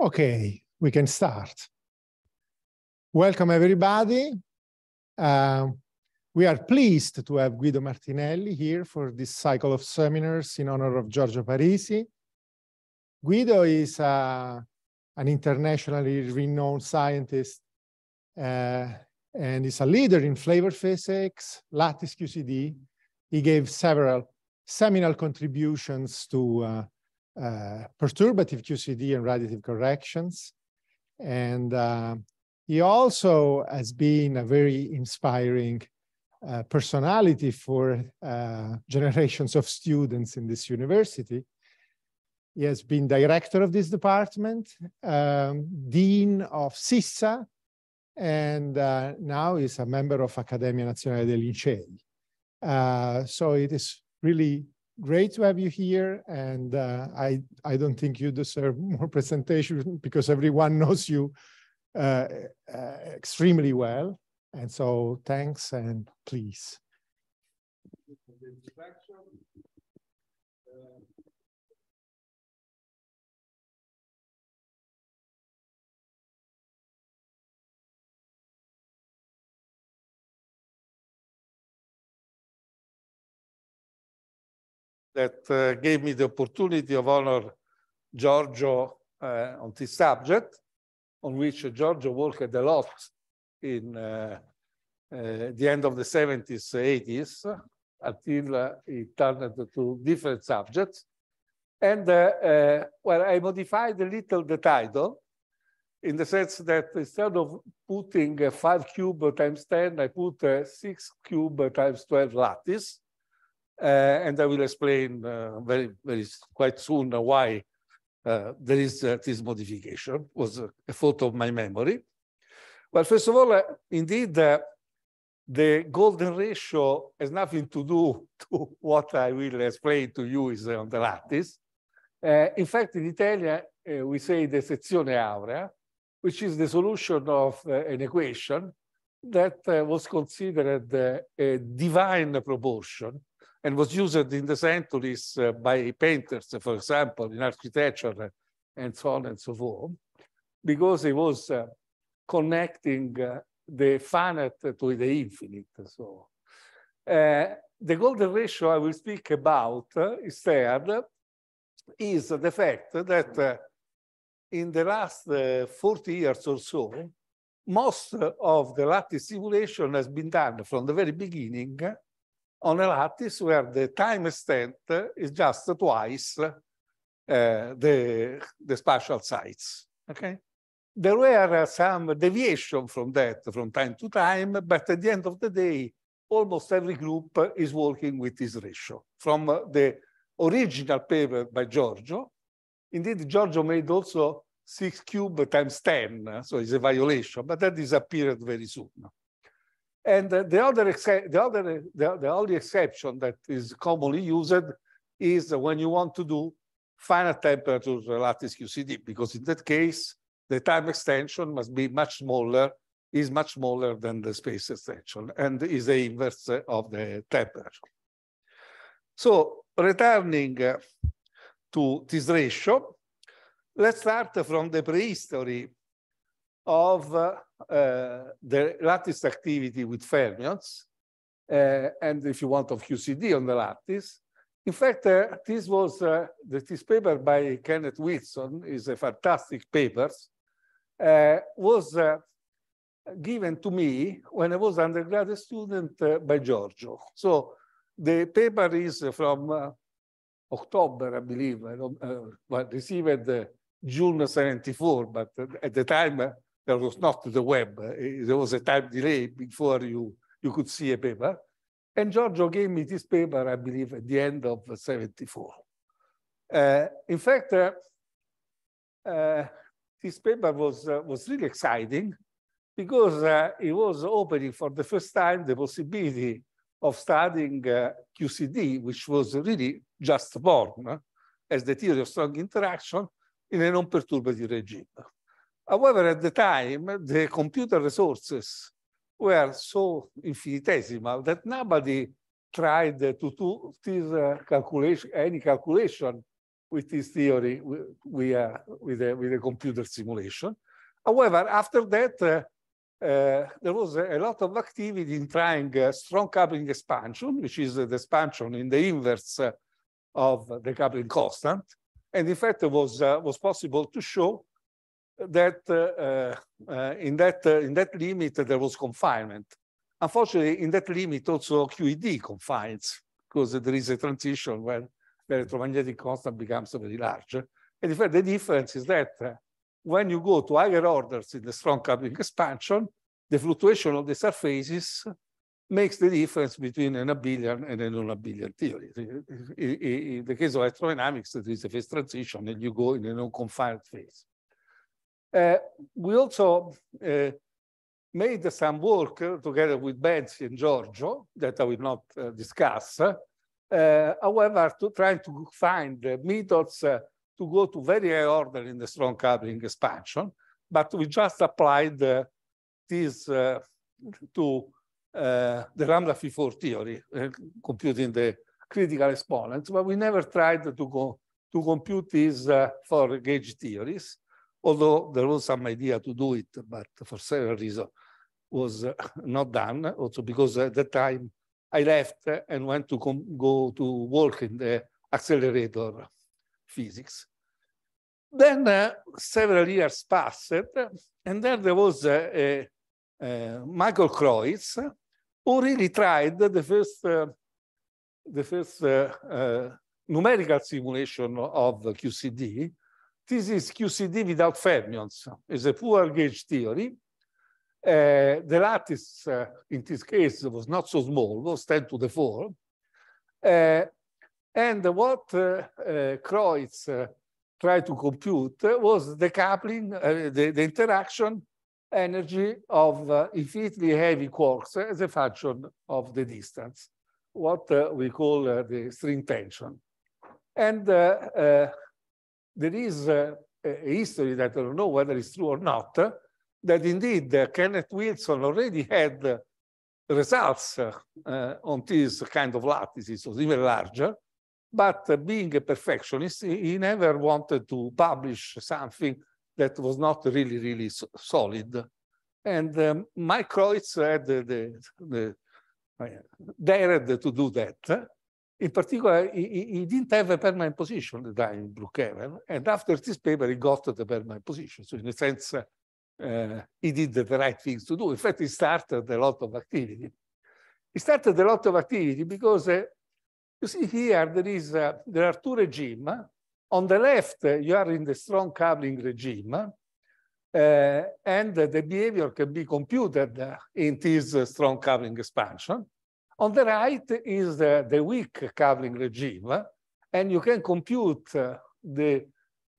Okay, we can start. Welcome, everybody. Uh, we are pleased to have Guido Martinelli here for this cycle of seminars in honor of Giorgio Parisi. Guido is uh, an internationally renowned scientist uh, and is a leader in flavor physics, lattice QCD. He gave several seminal contributions to uh, uh, perturbative QCD and radiative corrections. And uh, he also has been a very inspiring uh, personality for uh, generations of students in this university. He has been director of this department, um, dean of CISA, and uh, now is a member of Accademia Nazionale dei Lincei. Uh, so it is really great to have you here. And uh, I, I don't think you deserve more presentation because everyone knows you uh, uh, extremely well. And so thanks and please. that uh, gave me the opportunity of honor Giorgio uh, on this subject, on which Giorgio worked a lot in uh, uh the end of the 70s, 80s, until uh, he turned to different subjects. And uh, well, I modified a little the title in the sense that instead of putting 5 cube times 10, I put 6 cube times 12 lattice uh, and I will explain uh, very, very quite soon uh, why there is this modification. It was a, photo of my memory. Well, first of all, indeed, the golden ratio has nothing to do to what I will explain to you is on the lattice. Uh, in fact, in Italian, uh, we say the sezione aurea, which is the solution of uh, an equation that was considered a divine proportion and was used in the centuries uh, by painters, for example, in architecture uh, and so on and so forth, because it was uh, connecting uh, the finite to the infinite. So uh, the golden ratio I will speak about instead is the fact that in the last 40 years or so, most of the lattice simulation has been done from the very beginning on a lattice where the time extent is just twice uh, the, the spatial size, okay? There were some deviation from that from time to time, but at the end of the day, almost every group is working with this ratio from the original paper by Giorgio. Indeed, Giorgio made also six cube times 10, so it's a violation, but that disappeared very soon. And the other, the other, the, the only exception that is commonly used is when you want to do finite temperature lattice QCD, because in that case, the time extension must be much smaller, is much smaller than the space extension, and is the inverse of the temperature. So returning uh, to this ratio, let's start from the prehistory of uh, uh, the lattice activity with fermions, uh, and if you want of QCD on the lattice. In fact, uh, this was this paper by Kenneth Wilson is a fantastic paper. was given to me when I was undergraduate student uh, by Giorgio. So the paper is from uh, October, I believe, I uh, well, received June 74, but at the time there was not the web. Eh, there was a time delay before you, you could see a paper. And Giorgio gave me this paper, I believe, at the end of 74. Uh, in fact, uh, uh, this paper was, was really exciting because it was opening for the first time the possibility of studying QCD, which was really just born as the theory of strong interaction in a non-perturbative regime. However, at the time, the computer resources were so infinitesimal that nobody tried to do this uh, calculation, any calculation with this theory uh, with, a, with a computer simulation. However, after that, uh, uh there was a, a, lot of activity in trying uh, strong coupling expansion, which is the expansion in the inverse of the coupling constant. And in fact, it was, was possible to show that uh, uh, in that uh, in that limit there was confinement. Unfortunately, in that limit also QED confines because there is a transition where the electromagnetic constant becomes very large. And in fact, the difference is that when you go to higher orders in the strong coupling expansion, the fluctuation of the surfaces makes the difference between an abelian and a non-abelian theory. In the case of electrodynamics, there is a phase transition and you go in a non-confined phase. Uh, we also uh, made some work together with Benzi and Giorgio that I will not uh, discuss. however, to trying to find methods to go to very high order in the strong coupling expansion, but we just applied this to uh, the lambda phi 4 theory, uh, computing the critical exponents, but we never tried to go to compute these uh, for gauge theories although there was some idea to do it, but for several reasons was not done. Also because at that time I left and went to go to work in the accelerator physics. Then uh, several years passed, and then there was uh, Michael Kreutz, who really tried the first, uh, the first uh, uh, numerical simulation of QCD, this is QCD without fermions. It's a poor gauge theory. Uh, the lattice, uh, in this case, was not so small, was 10 to the 4. Uh, and what uh, uh, Kreutz uh, tried to compute was the coupling, the, the, interaction energy of infinitely heavy quarks as a function of the distance, what we call the string tension. And there is a, a history that I don't know whether it's true or not, that indeed uh, Kenneth Wilson already had uh, results uh, uh on this kind of lattices, so even larger, but uh, being a perfectionist, he, he, never wanted to publish something that was not really, really so solid. And um, Mike Kreutz had the, the, the uh, dared to do that. In particular, he, he, didn't have a permanent position at the time in Brookhaven. And after this paper, he got the permanent position. So in a sense, uh, he did the right things to do. In fact, he started a lot of activity. He started a lot of activity because uh, you see here there is uh, there are two regimes. On the left, uh, you are in the strong coupling regime, uh, and the behavior can be computed uh, in this strong coupling expansion. On the right is the, the weak coupling regime, and you can compute uh, the,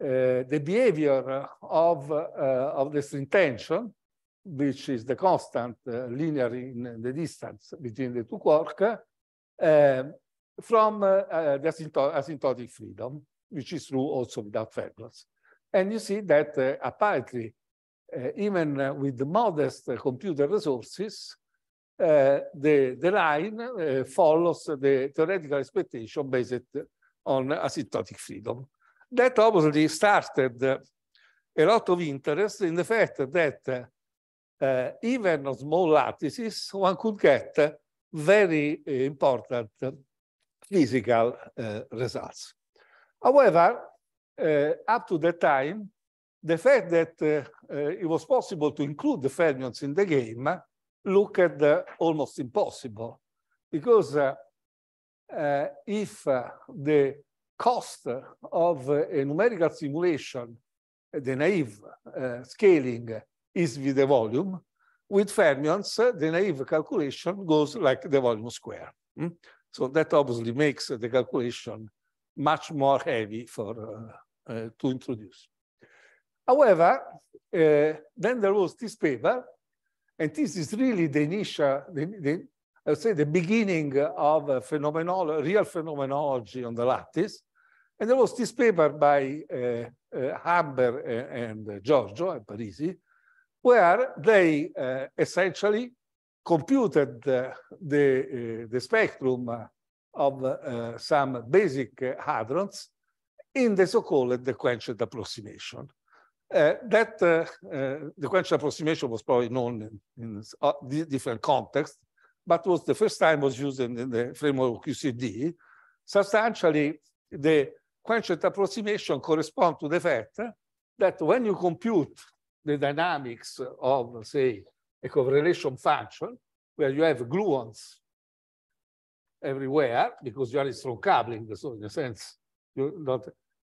uh, the behavior of, uh, of this tension, which is the constant linear in the distance between the two quark, um, from the asymptotic freedom, which is true also without Fairbanks. And you see that apparently, even with the modest computer resources, Eh, the, the line eh, follows the theoretical expectation based on asymptotic freedom. That obviously started a lot of interest in the fact that uh, even on small lattices, one could get very important physical uh, results. However, uh, up to that time, the fact that it was possible to include the fermions in the game look at the almost impossible because uh, uh, if uh, the cost of uh, a numerical simulation, uh, the naive uh, scaling is with the volume, with fermions, the naive calculation goes like the volume square. Mm? So that obviously makes the calculation much more heavy for to introduce. However, then there was this paper and this is really the initial, the, the, I would say the beginning of a phenomenolo real phenomenology on the lattice. And there was this paper by uh, uh, Haber and, uh, and, Giorgio and Parisi, where they uh, essentially computed the, the uh, spectrum of uh, some basic hadrons in the so-called quenched approximation. Uh, that uh, uh, approximation was probably known in, in uh, different contexts, but was the first time was used in, in the framework of QCD. Substantially, the quantum approximation corresponds to the fact that when you compute the dynamics of, say, a correlation function, where you have gluons everywhere because you are in strong coupling, so in a sense, you not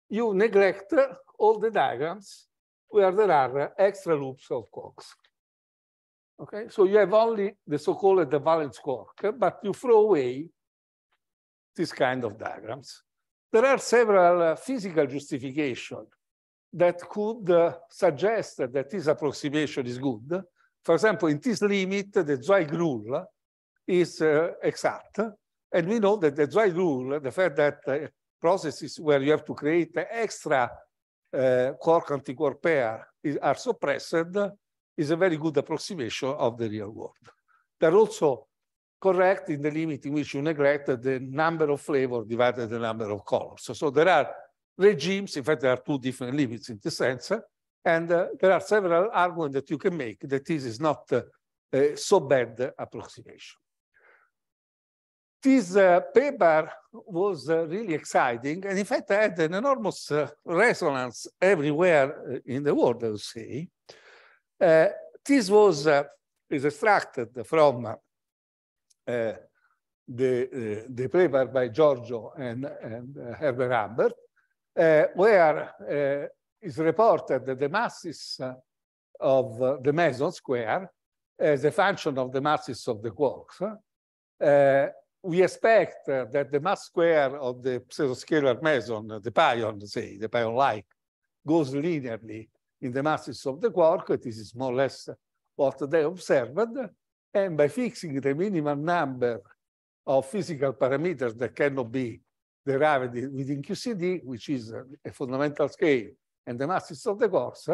you neglect all the diagrams where there are extra loops of quarks. Okay, so you have only the so-called valence quark, but you throw away this kind of diagrams. There are several uh, physical justification that could uh, suggest that this approximation is good. For example, in this limit, the Zweig rule is uh, exact. And we know that the Zweig rule, the fact that processes where you have to create extra core uh, canticore pair is, are suppressed is a very good approximation of the real world. They're also correct in the limit in which you neglect the number of flavor divided the number of colors. So, so there are regimes, in fact, there are two different limits in this sense, and uh, there are several arguments that you can make that this is not uh, uh, so bad approximation this uh, paper was uh, really exciting and in fact had an enormous uh, resonance everywhere uh, in the world, I would say. Uh, this was uh, is extracted from the, the paper by Giorgio and, and Herbert Humbert, where is reported that the masses of the meson square as a function of the masses of the quarks we expect uh, that the mass square of the pseudoscalar meson, the pion, say, the pion-like, goes linearly in the masses of the quark. This is more or less what they observed. And by fixing the minimum number of physical parameters that cannot be derived within QCD, which is a fundamental scale, and the masses of the quarks,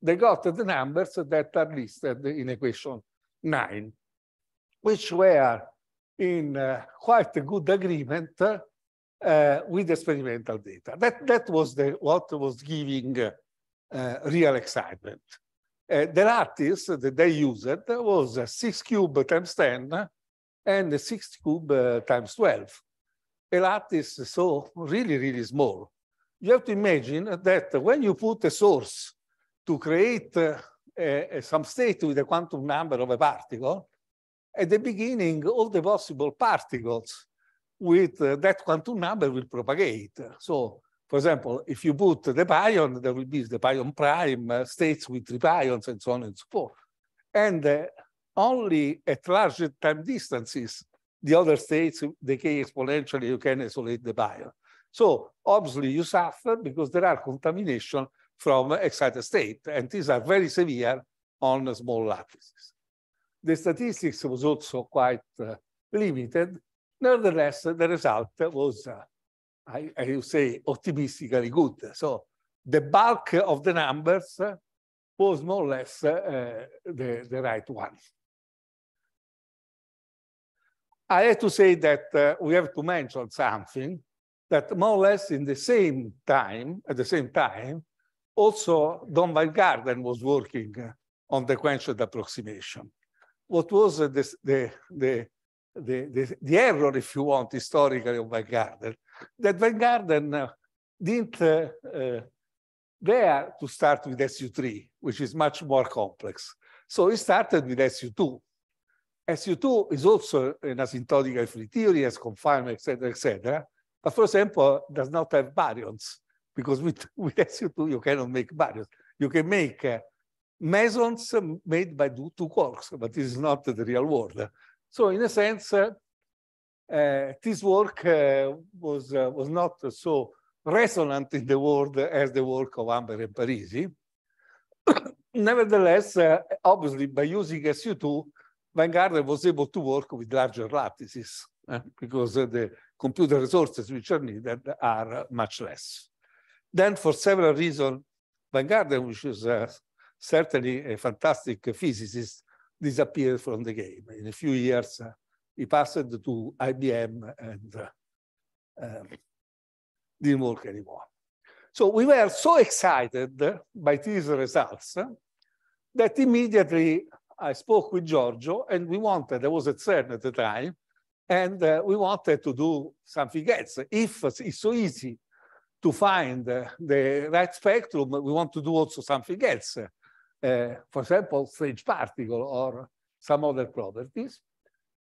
they got the numbers that are listed in equation 9, which were in uh, quite a good agreement uh, with experimental data. That, that was the, what was giving eh, real excitement. the lattice that they used was 6 cube times 10 and 6 cube times 12. A lattice so really, really small. You have to imagine that when you put a source to create uh, some state with a quantum number of a particle, at the beginning all the possible particles with uh, that quantum number will propagate. So, for example, if you put the pion, there will be the pion prime uh, states with three pions and so on and so forth. And uh, only at large time distances, the other states decay exponentially, you can isolate the pion. So obviously you suffer because there are contamination from excited state, and these are very severe on small lattices the statistics was also quite uh, limited. Nevertheless, the result was, uh, I, I say, optimistically good. So the bulk of the numbers uh, was more or less uh, the, the right one. I have to say that uh, we have to mention something that more or less in the same time, at the same time, also Don Van was working on the quotient approximation what was the, the, the, the, the error, if you want, historically of Garden, that Weingarten Garden uh, didn't uh, uh, dare to start with SU3, which is much more complex. So he started with SU2. SU2 is also an asymptotic free theory, et cetera, etc., etc. But for example, does not have baryons because with, with SU2 you cannot make baryons. You can make uh, mesons made by two quarks, but this is not the real world. So in a sense, uh, uh, this work uh, was, was not so resonant in the world as the work of Amber and Parisi. Nevertheless, obviously, by using SU2, Vanguard was able to work with larger lattices uh, because uh, the computer resources which are needed are uh, much less. Then for several reasons, Vanguard, which is certainly a fantastic physicist, disappeared from the game. In a few years, uh, he passed to IBM and uh, um, didn't work anymore. So we were so excited by these results that immediately I spoke with Giorgio and we wanted, I was a CERN at the time, and uh, we wanted to do something else. If it's so easy to find the right spectrum, we want to do also something else. Eh, for example, strange particle or some other properties.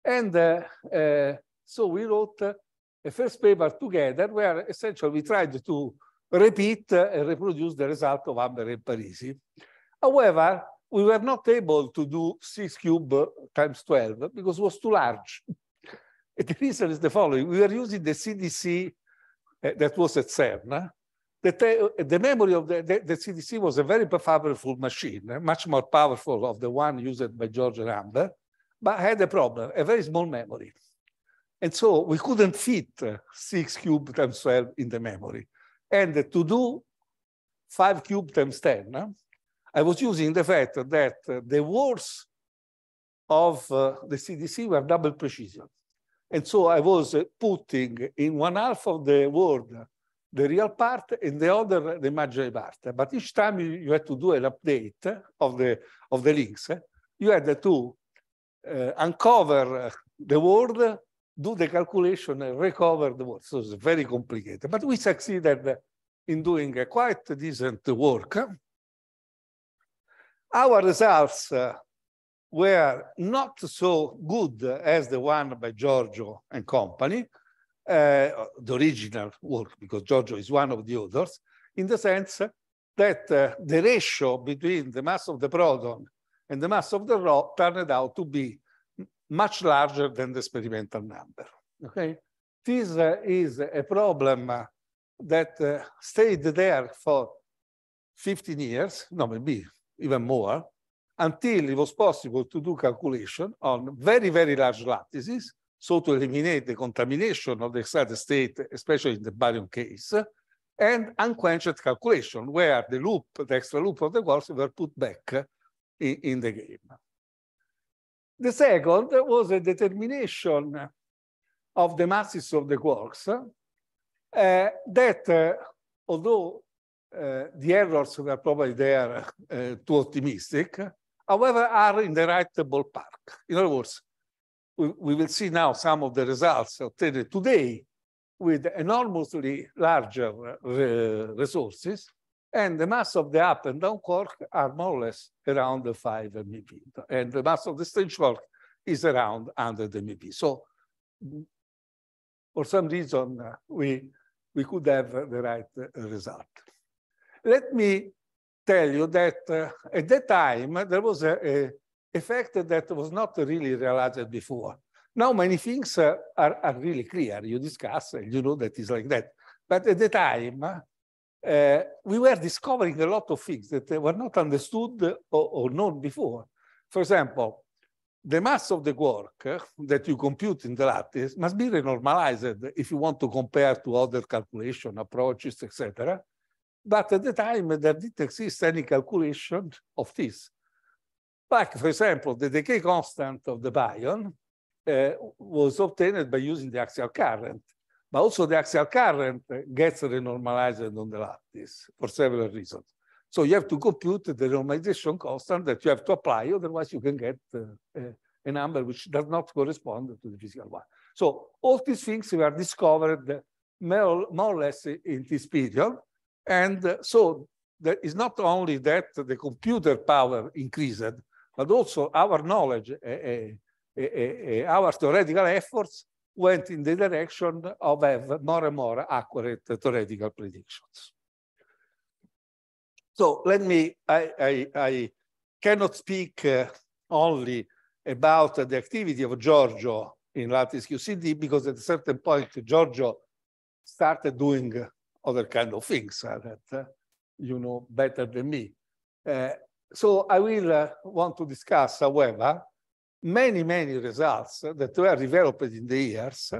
And eh, eh, so we wrote a first paper together where essentially we tried to repeat and reproduce the result of Amber and Parisi. However, we were not able to do 6 cube times 12 because it was too large. the reason is the following. We were using the CDC that was at CERN, the, the memory of the, the, the, CDC was a very powerful machine, eh, much more powerful of the one used by George Rambert, but had a problem, a very small memory. And so we couldn't fit eh, six cube times 12 in the memory. And to do five cube times 10, eh, I was using the fact that the words of the CDC were double precision. And so I was putting in one half of the word the real part and the other the imaginary part. But each time you, had to do an update of the, of the links, you had to uh, uncover the word, do the calculation and recover the word. So it's very complicated, but we succeeded in doing a quite decent work. Our results uh, were not so good as the one by Giorgio and company, uh, the original work, because Giorgio is one of the authors, in the sense that uh, the ratio between the mass of the proton and the mass of the rock turned out to be much larger than the experimental number. Okay, this uh, is a problem uh, that uh, stayed there for 15 years, no, maybe even more, until it was possible to do calculation on very, very large lattices so to eliminate the contamination of the excited state, especially in the barium case, and unquenched calculation, where the loop, the extra loop of the quarks were put back in, in the game. The second was a determination of the masses of the quarks uh, that, uh, although uh, the errors were probably there uh, too optimistic, however, are in the right ballpark. In other words, we, will see now some of the results obtained today with enormously larger uh, resources, and the mass of the up and down quark are more or less around the 5 MeV, and the mass of the strange quark is around 100 MeV. So for some reason, uh, we, we could have uh, the right uh, result. Let me tell you that uh, at that time, there was a, a effect that was not really realized before. Now many things uh, are, are, really clear. You discuss, and you know that it's like that. But at the time, uh, we were discovering a lot of things that were not understood or, or known before. For example, the mass of the work uh, that you compute in the lattice must be renormalized if you want to compare to other calculation approaches, etc. But at the time, there didn't exist any calculation of this. Like, for example, the decay constant of the bion uh, was obtained by using the axial current, but also the axial current gets renormalized on the lattice for several reasons. So you have to compute the normalization constant that you have to apply, otherwise you can get uh, uh a number which does not correspond to the physical one. So all these things were discovered more, more or less in this period. And uh, so there is not only that the computer power increased, but also our knowledge, eh, eh, eh, our theoretical efforts went in the direction of have more and more accurate theoretical predictions. So let me, I, I, I cannot speak uh, only about uh, the activity of Giorgio in Lattice QCD because at a certain point, Giorgio started doing other kind of things that uh, you know better than me. So I will uh, want to discuss, however, many, many results that were developed in the years,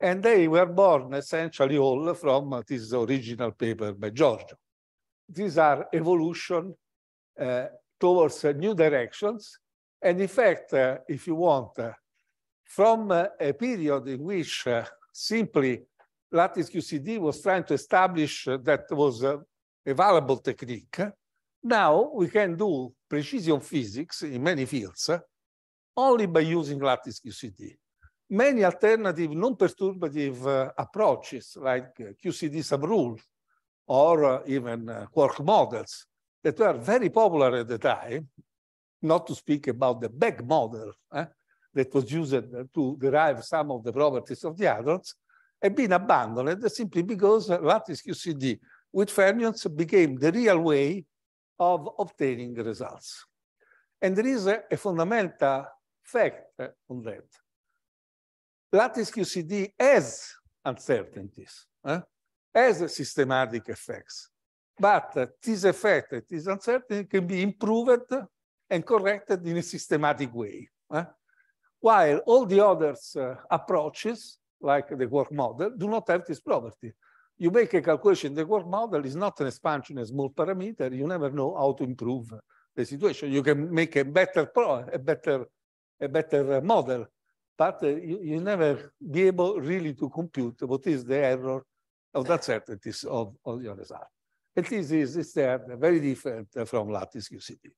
and they were born essentially all from this original paper by Giorgio. These are evolution uh, towards uh, new directions. And in fact, uh, if you want, uh, from uh, a period in which uh, simply lattice QCD was trying to establish that was a valuable technique, now we can do precision physics in many fields eh? only by using lattice QCD. Many alternative non-perturbative uh, approaches like uh, QCD subrule or uh, even uh, quark models that were very popular at the time, not to speak about the bag model eh, that was used uh, to derive some of the properties of the hadrons, have been abandoned simply because lattice QCD with fermions became the real way of obtaining results. And there is a, a fundamental fact on that. Lattice QCD has uncertainties, eh? has systematic effects. But this effect, this uncertainty can be improved and corrected in a systematic way. Eh? While all the other uh, approaches, like the work model, do not have this property you make a calculation, the work model is not an expansion, a small parameter. You never know how to improve the situation. You can make a better pro, a better, a better uh, model, but uh, you, you never be able really to compute what is the error of that uncertainties of, of your result. It is, is is uh, there, very different from lattice QCD.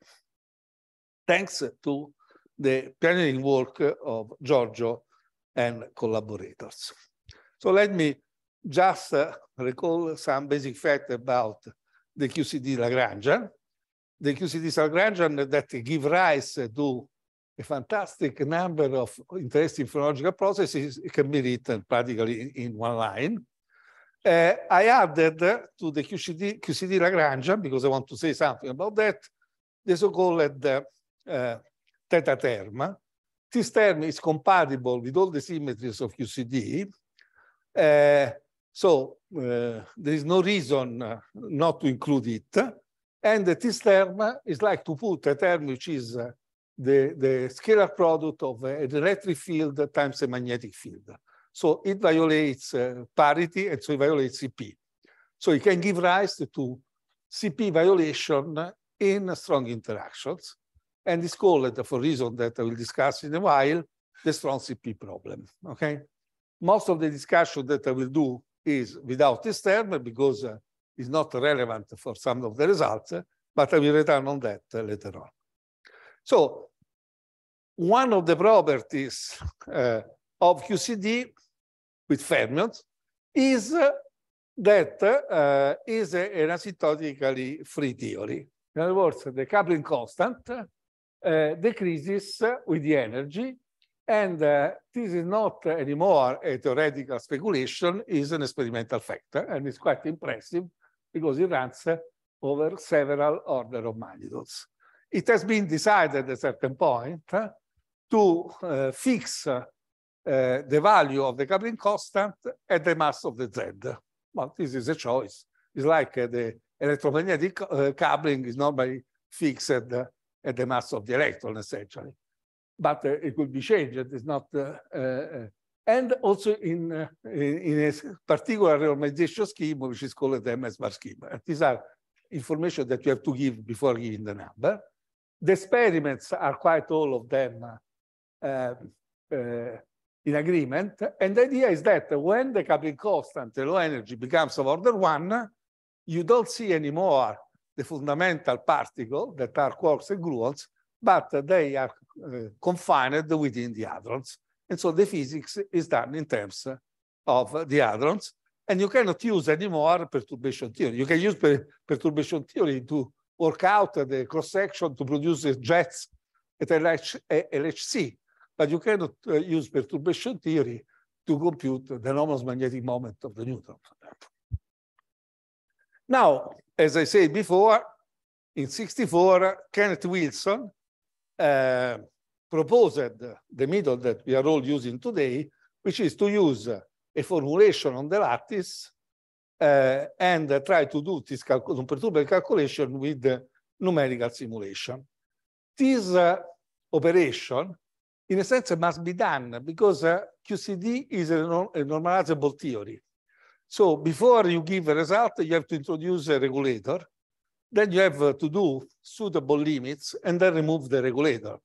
Thanks to the pioneering work of Giorgio and collaborators. So let me just uh, recall some basic fact about the QCD Lagrangian. The QCD Lagrangian that give rise to a fantastic number of interesting phenomenological processes it can be written practically in, in one line. Uh, I added to the QCD, QCD Lagrangian, because I want to say something about that, the so-called uh, theta term. This term is compatible with all the symmetries of QCD. Uh, so uh, there is no reason uh, not to include it. And this term is like to put a term which is uh, the, the scalar product of an electric field times a magnetic field. So it violates uh, parity and so it violates CP. So it can give rise to CP violation in strong interactions. And it's called, for reason that I will discuss in a while, the strong CP problem, okay? Most of the discussion that I will do is without this term because uh, it's not relevant for some of the results, but I will return on that later on. So one of the properties uh, of QCD with fermions is that uh, is that uh, is a, an asymptotically free theory. In other words, the coupling constant uh, decreases with the energy and uh, this is not anymore a theoretical speculation, is an experimental factor, and it's quite impressive because it runs over several order of magnitudes. It has been decided at a certain point uh, to uh, fix uh, the value of the coupling constant at the mass of the Z. Well, this is a choice. It's like uh, the electromagnetic uh, coupling is normally fixed at the mass of the electron, essentially but uh, it could be changed. It is not, uh, uh, and also in, in, a particular reorganization scheme, which is called the MS bar scheme. These are information that you have to give before giving the number. The experiments are quite all of them uh, uh, in agreement. And the idea is that when the coupling constant, the low energy, becomes of order one, you don't see anymore the fundamental particle that are quarks and gluons, but they are eh, confined within the hadrons. And so the physics is done in terms of the hadrons. And you cannot use anymore perturbation theory. You can use per perturbation theory to work out the cross section to produce jets at LH eh, LHC, but you cannot eh, use perturbation theory to compute the anomalous magnetic moment of the neutron. Now, as I said before, in 64, Kenneth Wilson uh, proposed the method that we are all using today, which is to use a formulation on the lattice uh, and uh, try to do this non calculation with numerical simulation. This uh, operation, in a sense, must be done because uh, QCD is a, a normalizable theory. So before you give a result, you have to introduce a regulator then you have uh, to do suitable limits and then remove the regulator.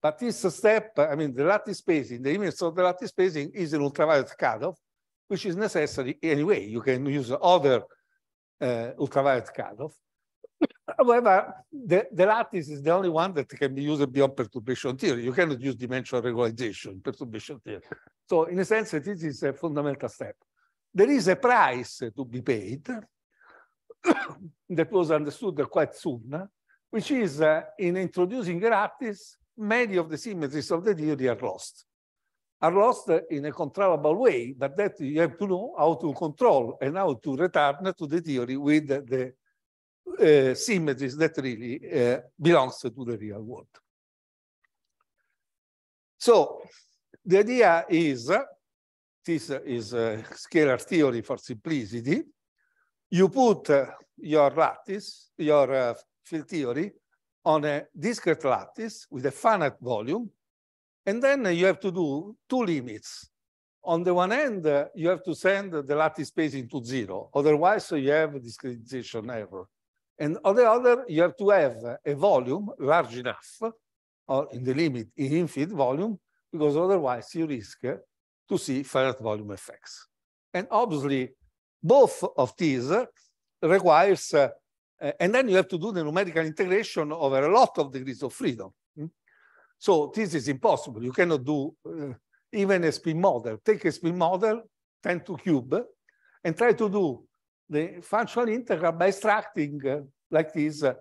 But this step, I mean, the lattice spacing, the image of the lattice spacing is an ultraviolet cutoff, which is necessary anyway. You can use other uh, ultraviolet cutoff. However, the, the lattice is the only one that can be used beyond perturbation theory. You cannot use dimensional regularization, perturbation theory. So in a sense, this is a fundamental step. There is a price to be paid, that was understood quite soon, which is uh, in introducing graphics, many of the symmetries of the theory are lost. Are lost in a controllable way, but that you have to know how to control and how to return to the theory with the uh, symmetries that really uh, belongs to the real world. So the idea is, this is a scalar theory for simplicity, you put uh, your lattice, your uh, field theory, on a discrete lattice with a finite volume, and then you have to do two limits. On the one hand, uh, you have to send the lattice space into zero, otherwise you have discretization error. And on the other, you have to have a volume large enough, or in the limit, infinite volume, because otherwise you risk uh, to see finite volume effects. And obviously, both of these requires, uh, and then you have to do the numerical integration over a lot of degrees of freedom. Hmm? So this is impossible. You cannot do uh, even a spin model. Take a spin model, 10 to cube, and try to do the functional integral by extracting uh, like this uh,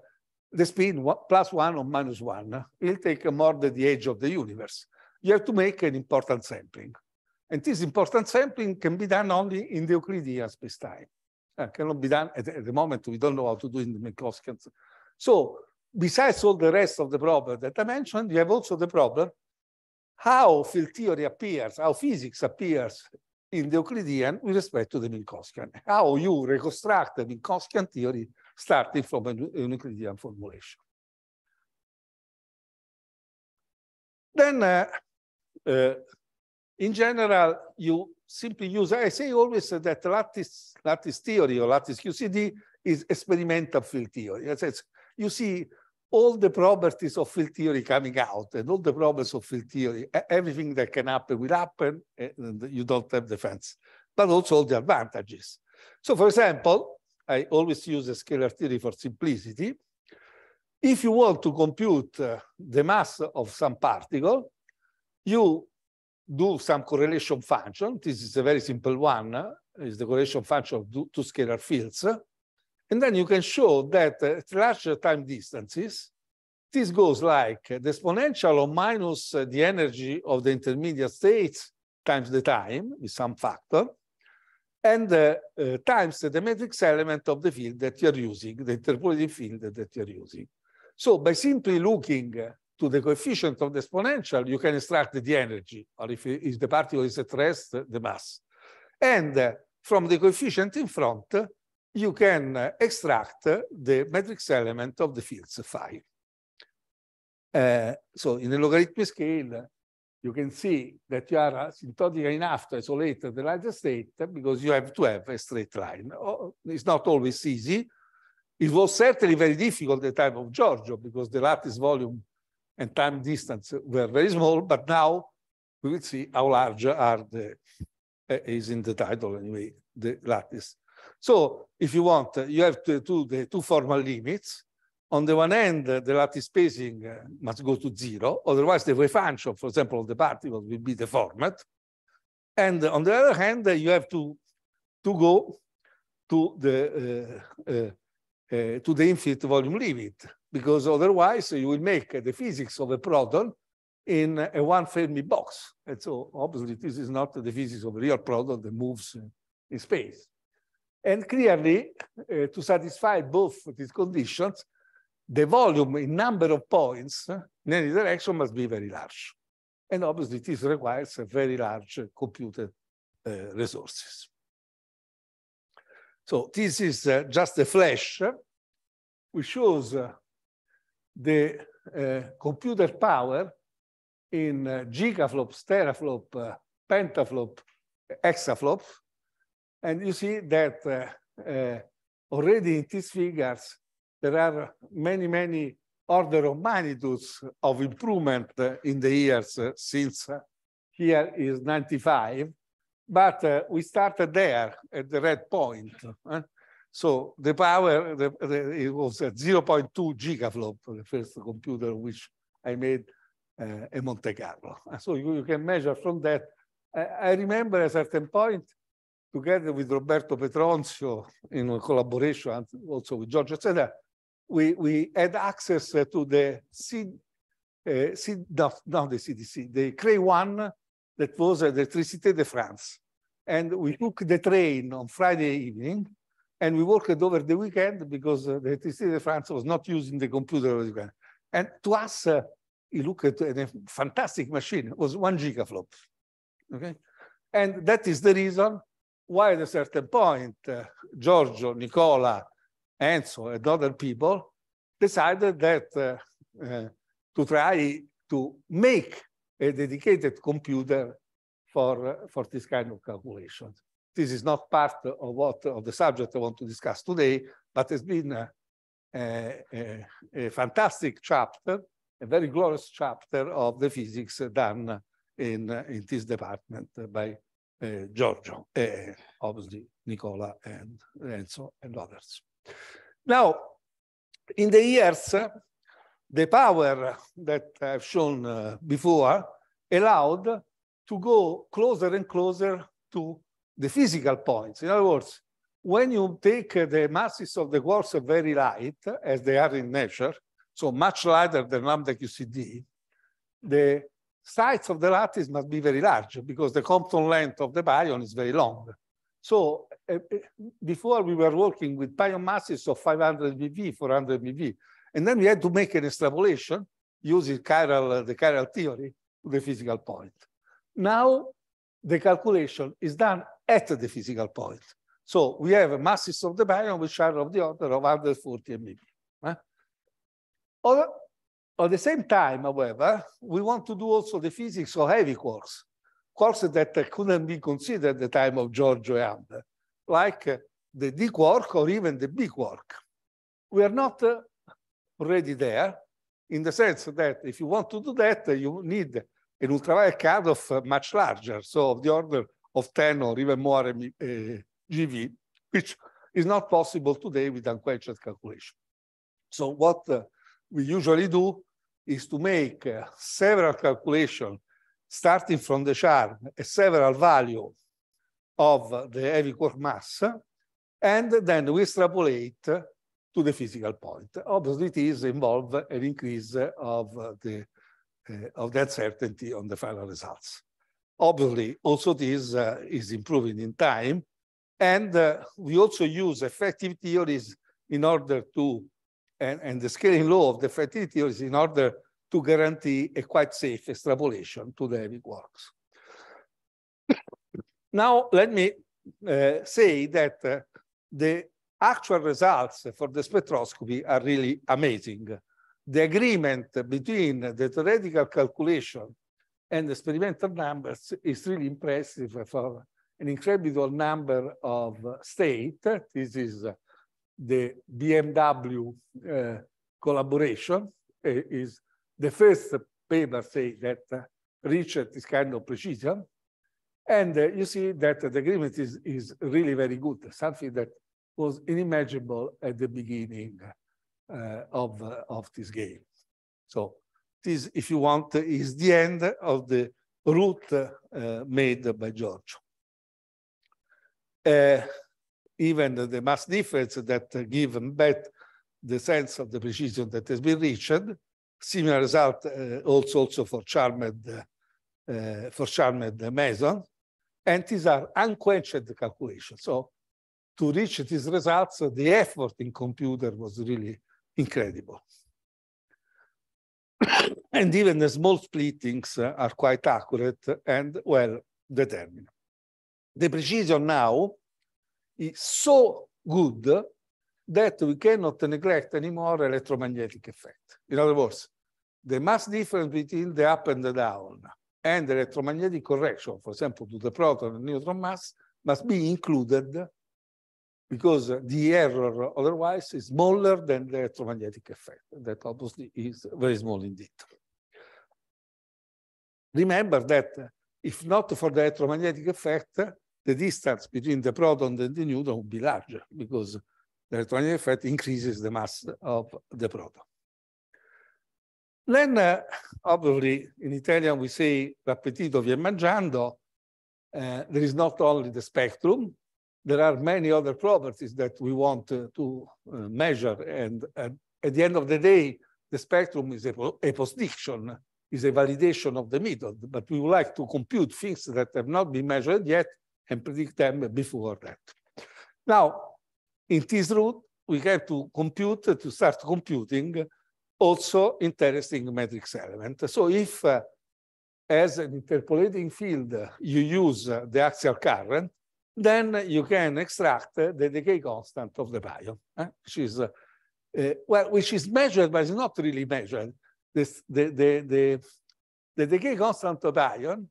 the spin one, plus one or minus one. It'll take more than the age of the universe. You have to make an important sampling. And this important sampling can be done only in the Euclidean time. It uh, cannot be done at, at, the moment. We don't know how to do in the Minkowskians. So besides all the rest of the problem that I mentioned, you have also the problem how field theory appears, how physics appears in the Euclidean with respect to the Minkowskian, how you reconstruct the Minkowskian theory starting from an Euclidean formulation. Then uh, uh, in general, you simply use, I say always that lattice, lattice theory or lattice QCD is experimental field theory. In sense, you see all the properties of field theory coming out and all the problems of field theory, everything that can happen will happen eh, and you don't have defense, but also all the advantages. So for example, I always use a scalar theory for simplicity. If you want to compute uh, the mass of some particle, you do some correlation function. This is a very simple one, is the correlation function of two scalar fields. And then you can show that at larger time distances, this goes like the exponential of minus the energy of the intermediate states times the time with some factor, and uh, uh, times the matrix element of the field that you're using, the interpolating field that you're using. So by simply looking to the coefficient of the exponential, you can extract the energy, or if, it, if the particle is at rest, the mass. And uh, from the coefficient in front, you can uh, extract uh, the matrix element of the fields phi. Uh, so in the logarithmic scale, you can see that you are asymptotic enough to isolate the largest state because you have to have a straight line. Oh, it's not always easy. It was certainly very difficult at the time of Giorgio because the lattice volume and time distance were very small, but now we will see how large are the, uh, is in the title anyway, the lattice. So if you want, uh, you have the two, the two formal limits. On the one hand, uh, the lattice spacing uh, must go to zero, otherwise the wave function, for example, of the particles will be deformed. And on the other hand, uh, you have to, to go to the, uh, to the infinite volume limit because otherwise you will make the physics of a proton in a one Fermi box. And so obviously this is not the physics of a real proton that moves in space. And clearly, uh, to satisfy both these conditions, the volume in number of points uh, in any direction must be very large. And obviously this requires very large computer uh, resources. So this is uh, just a flash uh, which shows uh, the uh, computer power in uh, eh, gigaflops, teraflop, uh, pentaflop, hexaflop. And you see that already in these figures, there are many, many order of magnitudes of improvement in the years since here is 95. But we started there at the red point. Huh? So the power the, the, it was at 0.2 gigaflop, the first computer which I made uh, in Monte Carlo. So you, you can measure from that. I, I, remember a certain point, together with Roberto Petronzio, in collaboration and also with George, etc., we, we had access to the C, uh, C, not the CDC, the Cray one that was at the Tricité de France. And we took the train on Friday evening and we worked over the weekend because uh, the Electricité de France was not using the computer over the weekend. And to us, uh, he looked at a fantastic machine. It was one gigaflop. Okay. And that is the reason why at a certain point, uh, Giorgio, Nicola, Enzo, and other people decided that uh, uh, to try to make a dedicated computer for, uh, for this kind of calculations. This is not part of what of the subject I want to discuss today, but it's been a, a, a fantastic chapter, a very glorious chapter of the physics done in, in this department by uh, Giorgio, uh, obviously Nicola and Renzo and others. Now, in the years, the power that I've shown uh, before allowed to go closer and closer to the physical points. In other words, when you take the masses of the quarks very light, as they are in nature, so much lighter than lambda QCD, the sides of the lattice must be very large because the Compton length of the pion is very long. So uh, before we were working with pion masses of 500 MeV, 400 MeV, and then we had to make an extrapolation using chiral, the chiral theory to the physical point. Now the calculation is done at the physical point. So we have masses of the baryon which are of the order of 140 mm. Eh? Or, at the same time, however, we want to do also the physics of heavy quarks, quarks that couldn't be considered at the time of Giorgio and, like the D quark or even the B quark. We are not already uh, there in the sense that if you want to do that, you need an ultraviolet card of much larger, so of the order of 10 or even more eh, GV, which is not possible today with unquenched calculation. So what eh, we usually do is to make eh, several calculations starting from the charm, a several value of the heavy core mass, and then we extrapolate to the physical point. Obviously, it is involved an increase of the uh, of that certainty on the final results. Obviously, also this uh, is improving in time. And uh, we also use effective theories in order to, and, and the scaling law of the effective theories in order to guarantee a quite safe extrapolation to the heavy quarks. now, let me uh, say that uh, the actual results for the spectroscopy are really amazing the agreement between the theoretical calculation and the experimental numbers is really impressive for an incredible number of states. This is the BMW uh, collaboration. It is the first paper say that reached this kind of precision. And uh, you see that the agreement is, is really very good, something that was unimaginable at the beginning uh, of, uh, of this game. So this, if you want, is the end of the route uh, made by Giorgio. Uh, even the mass difference that give and bet the sense of the precision that has been reached, similar result uh, also, also for charmed, uh, for charmed meson, and these are unquenched calculations. So to reach these results, the effort in computer was really incredible. and even the small splittings are quite accurate and well determined. The precision now is so good that we cannot neglect anymore electromagnetic effect. In other words, the mass difference between the up and the down and the electromagnetic correction, for example, to the proton and neutron mass, must be included because the error otherwise is smaller than the electromagnetic effect. That obviously is very small indeed. Remember that if not for the electromagnetic effect, the distance between the proton and the neutron would be larger because the electromagnetic effect increases the mass of the proton. Then, uh, obviously, in Italian we say l'appetito vi mangiando. Uh, there is not only the spectrum, there are many other properties that we want uh, to uh, measure. And uh, at the end of the day, the spectrum is a, a postdiction, is a validation of the method. But we would like to compute things that have not been measured yet and predict them before that. Now, in this route, we have to compute, to start computing, also interesting matrix element. So if, uh, as an interpolating field, you use uh, the axial current, then you can extract the decay constant of the biome, eh? which is, uh, uh, well, which is measured, but it's not really measured. This, the, the, the, the decay constant of ion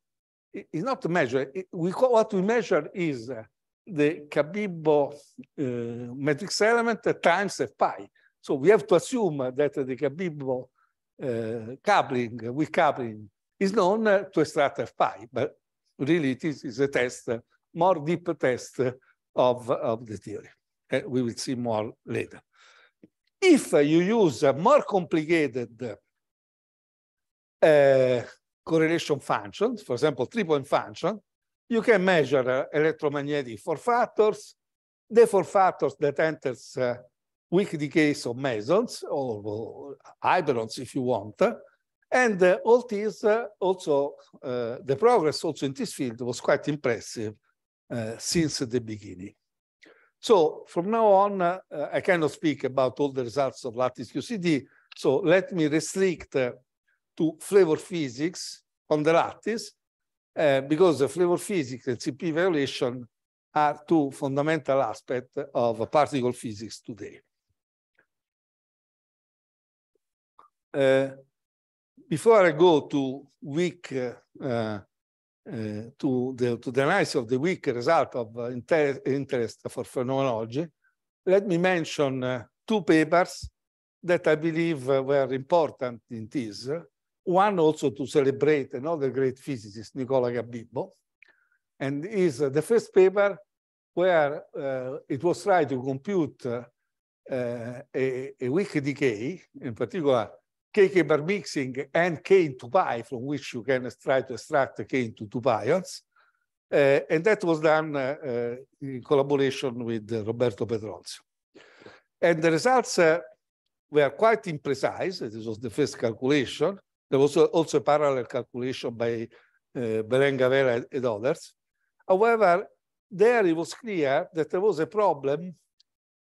is not measured. It, we call, what we measure is uh, the Kabibbo uh, matrix element times F pi. So we have to assume that the Kabibbo uh, coupling, weak coupling, is known to extract F pi, but really it is, is a test more deep test of, of the theory. Uh, we will see more later. If you use a more complicated uh, correlation function, for example, three-point function, you can measure eh, electromagnetic four factors, the four factors that enters weak decays of mesons or, or hyperons if you want, and uh, all this uh, also, uh, the progress also in this field was quite impressive uh, since the beginning. So from now on, uh, I cannot speak about all the results of lattice QCD. So let me restrict uh, to flavor physics on the lattice, because the flavor physics and CP violation are two fundamental aspects of particle physics today. Uh, before I go to weak uh, uh, Eh, to, the, to the analysis of the weak result of eh, inter interest for phenomenology, let me mention eh, two papers that I believe were important in this. One also to celebrate another great physicist, Nicola Gabibbo, and is the first paper where uh, it was tried to compute uh, a, a, weak decay, in particular KK bar mixing and K into pi, from which you can try to extract K into two pions. Uh, eh, and that was done uh, in collaboration with Roberto Pedrozio. And the results uh, were quite imprecise. This was the first calculation. There was also a parallel calculation by uh, Berengavera and others. However, there it was clear that there was a problem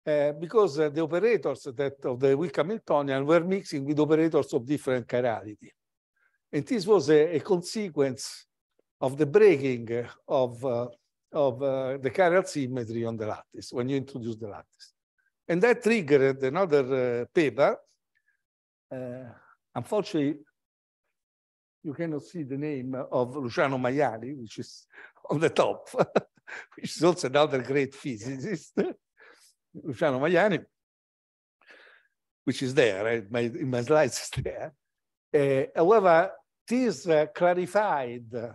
Eh, because uh, the operators that of the weak Hamiltonian were mixing with operators of different chirality. And this was a, a consequence of the breaking eh, of, uh, of the chiral symmetry on the lattice, when you introduce the lattice. And that triggered another paper. unfortunately, you cannot see the name of Luciano Maiali, which is on the top, which is also another great physicist. Luciano Magliani, which is there, right? Eh? my, in my slides is there. Uh, however, this uh, clarified uh,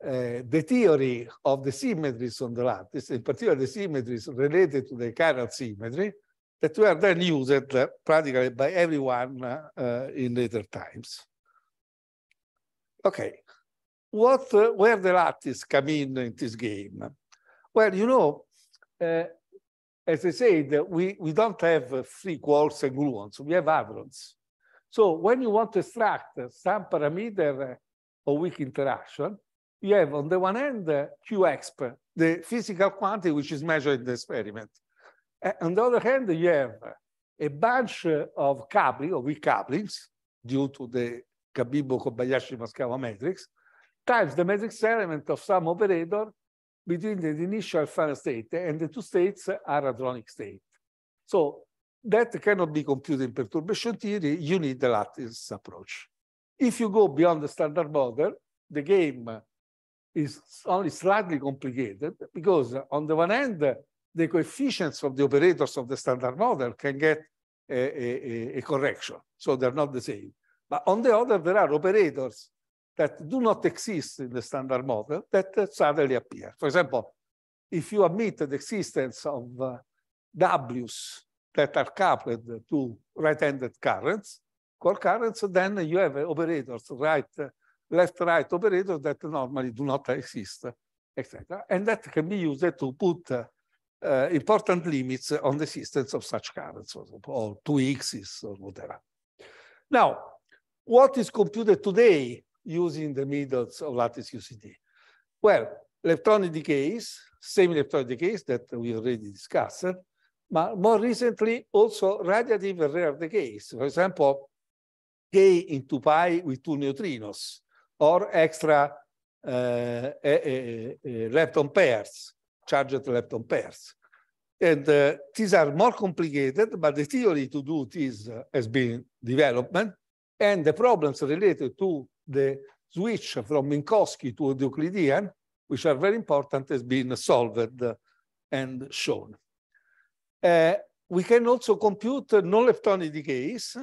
the theory of the symmetries on the lattice, in particular the symmetries related to the chiral symmetry that were then used uh, practically by everyone uh, uh, in later times. Okay, what, where the lattice come in in this game? Well, you know, as I said, we, we don't have free quarks and gluons, we have hadrons. So when you want to extract some parameter uh, of weak interaction, you have on the one hand QExp, the physical quantity which is measured in the experiment. and On the other hand, you have a bunch uh, of coupling, of weak couplings, due to the Kabibo-Kobayashi-Maskawa matrix, times the matrix element of some operator between the initial final state and the two states are hadronic state. So that cannot be computed in perturbation theory. You need the lattice approach. If you go beyond the standard model, the game is only slightly complicated because on the one hand, the coefficients of the operators of the standard model can get a, a, a correction. So they're not the same. But on the other, there are operators that do not exist in the standard model that uh, suddenly appear. For example, if you admit the existence of uh, W's that are coupled to right-handed currents, core currents, then you have operators, right, uh, left-right operators that normally do not exist, etc. And that can be used to put uh, uh, important limits on the existence of such currents, or, or two X's or whatever. Now, what is computed today using the methods of lattice UCD? Well, electronic decays, same electronic decays that we already discussed, but more recently also radiative and rare decays. For example, K into pi with two neutrinos or extra uh, uh, uh, lepton pairs, charged lepton pairs. And uh, these are more complicated, but the theory to do this uh, has been development. And the problems related to the switch from Minkowski to the Euclidean, which are very important, has been solved and shown. Uh, we can also compute non-Leptonic decays.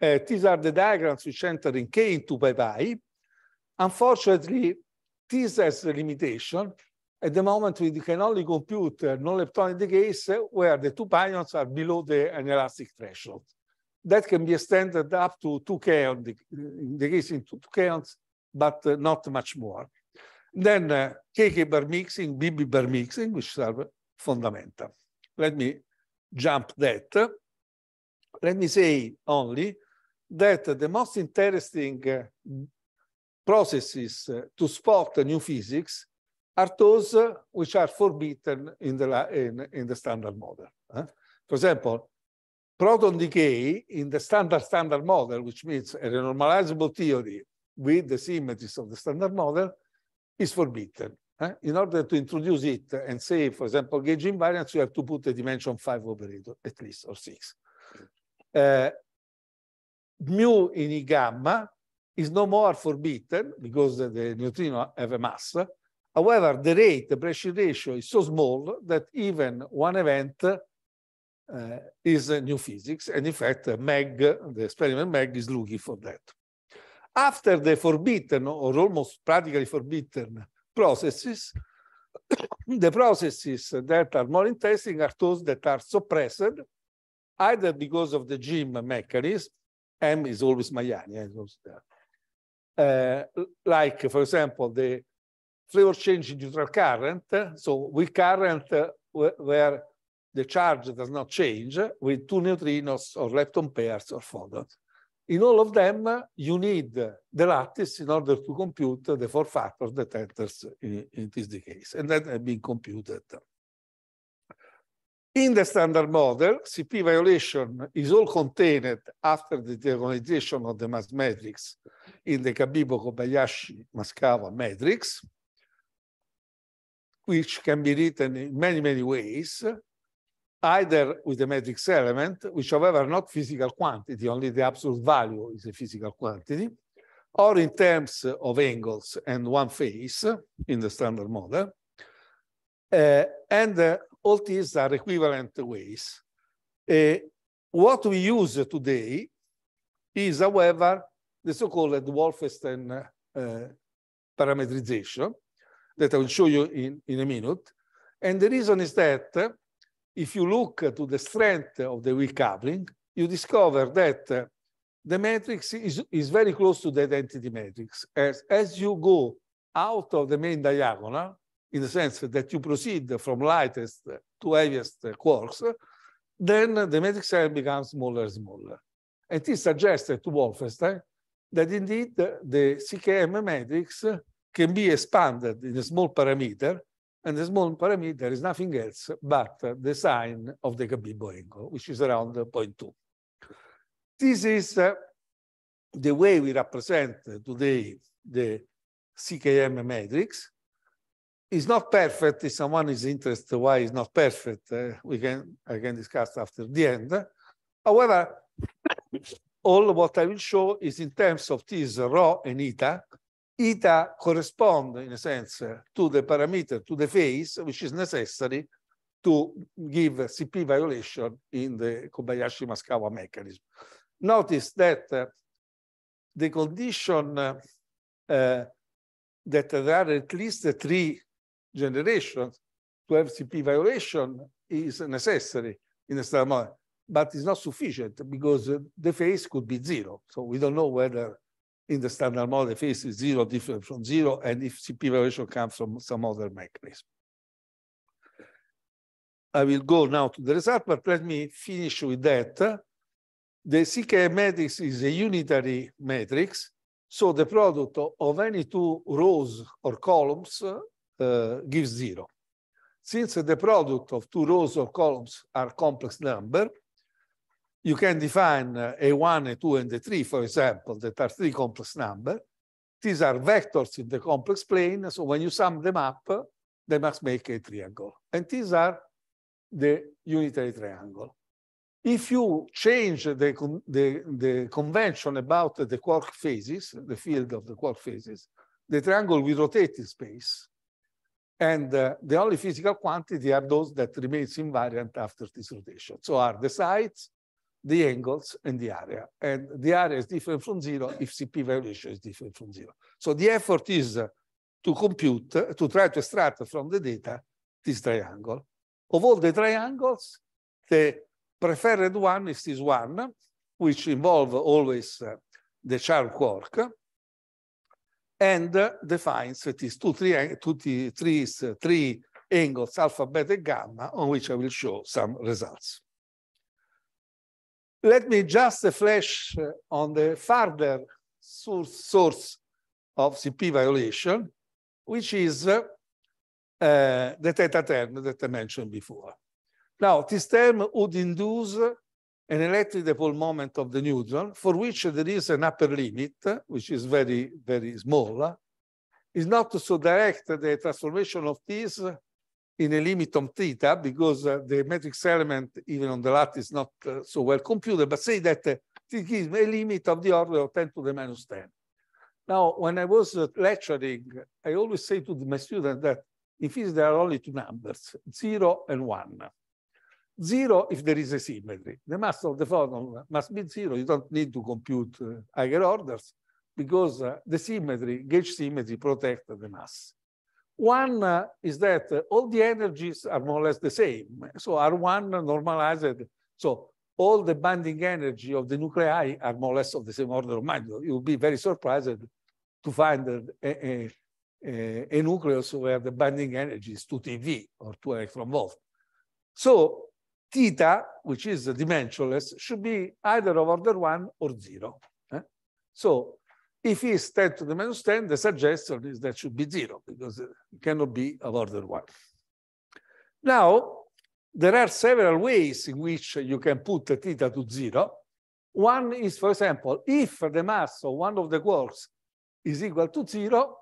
Uh, these are the diagrams which enter in K into pi pi. Unfortunately, this has a limitation. At the moment, we can only compute uh, non-Leptonic decays uh, where the two pions are below the inelastic threshold that can be extended up to 2 in the case to 2 kaons, but uh, not much more. Then uh, KK bar mixing, BB bar mixing, which are fundamental. Let me jump that. Let me say only that the most interesting uh, processes uh, to spot new physics are those uh, which are forbidden in the, in, in the standard model. For example, proton decay in the standard standard model, which means a renormalizable theory with the symmetries of the standard model, is forbidden. Eh? In order to introduce it and say, for example, gauge invariance, you have to put a dimension five operator, at least, or six. Uh, mu in E gamma is no more forbidden because the neutrino have a mass. However, the rate, the pressure ratio is so small that even one event uh, is new physics. And in fact, MEG, the experiment MEG is looking for that. After the forbidden or almost practically forbidden processes, the processes that are more interesting are those that are suppressed, either because of the GIM mechanism, M is always Mayani, uh, eh, like, for example, the flavor change in neutral current. So weak current uh, where the charge does not change with two neutrinos or lepton pairs or photons. In all of them, you need the lattice in order to compute the four factors that enters in, in this case, and that have been computed. In the standard model, CP violation is all contained after the diagonalization of the mass matrix in the Kabibo-Kobayashi-Maskawa matrix, which can be written in many, many ways either with the matrix element, which however are not physical quantity, only the absolute value is a physical quantity, or in terms of angles and one phase in the standard model. Uh, and uh, all these are equivalent ways. Uh, what we use today is, however, the so-called Wolfenstein uh, parametrization that I will show you in, in a minute. And the reason is that if you look to the strength of the weak coupling, you discover that uh, the matrix is, is very close to the identity matrix. As, as you go out of the main diagonal, in the sense that you proceed from lightest to heaviest quarks, then the matrix M becomes smaller and smaller. And this suggested to Wolfenstein that indeed the CKM matrix can be expanded in a small parameter and the small parameter there is nothing else but the sine of the Gabibbo angle, which is around 0.2. This is uh, the way we represent today the CKM matrix. It's not perfect. If someone is interested why it's not perfect, uh, we can I can discuss after the end. However, all what I will show is in terms of this rho and eta, eta correspond in a sense to the parameter, to the phase, which is necessary to give CP violation in the Kobayashi-Maskawa mechanism. Notice that uh, the condition uh, uh, that there are at least three generations to have CP violation is necessary in a standard model, but it's not sufficient because the phase could be zero. So we don't know whether in the standard model, phase is zero different from zero, and if CP variation comes from some other mechanism. I will go now to the result, but let me finish with that. The CK matrix is a unitary matrix, so the product of any two rows or columns uh, gives zero. Since the product of two rows or columns are complex number, you can define A1, uh, A2, and A3, for example, that are three complex numbers. These are vectors in the complex plane. So when you sum them up, they must make a triangle. And these are the unitary triangle. If you change the, the, the convention about the quark phases, the field of the quark phases, the triangle will rotate in space. And uh, the only physical quantity are those that remains invariant after this rotation. So are the sides, the angles and the area. And the area is different from zero if CP variation is different from zero. So the effort is to compute, to try to extract from the data this triangle. Of all the triangles, the preferred one is this one, which involve always uh, the charm quark and defines these two, three, two, three, three angles, alpha, beta, and gamma, on which I will show some results. Let me just flash uh, on the further source, of CP violation, which is uh, the theta term that I mentioned before. Now, this term would induce an electric dipole moment of the neutron for which there is an upper limit, which is very, very small. It's not so direct the transformation of this in a limit on theta because uh, the matrix element, even on the lat, is not uh, so well computed, but say that uh, a limit of the order of 10 to the minus 10. Now, when I was uh, lecturing, I always say to my students that in physics there are only two numbers, zero and one. Zero if there is a symmetry. The mass of the photon must be zero. You don't need to compute uh, higher orders because uh, the symmetry, gauge symmetry, protects the mass. One uh, is that uh, all the energies are more or less the same. So R1 normalized. So all the binding energy of the nuclei are more or less of the same order of magnitude. You'll be very surprised to find a, a, a, a nucleus where the binding energy is 2 TV or 2 electron volt. So theta, which is dimensionless, should be either of order 1 or 0. Eh? So if he is tend to the minus 10, the suggestion is that should be zero because it cannot be of order one. Now, there are several ways in which you can put theta to zero. One is, for example, if the mass of one of the quarks is equal to zero,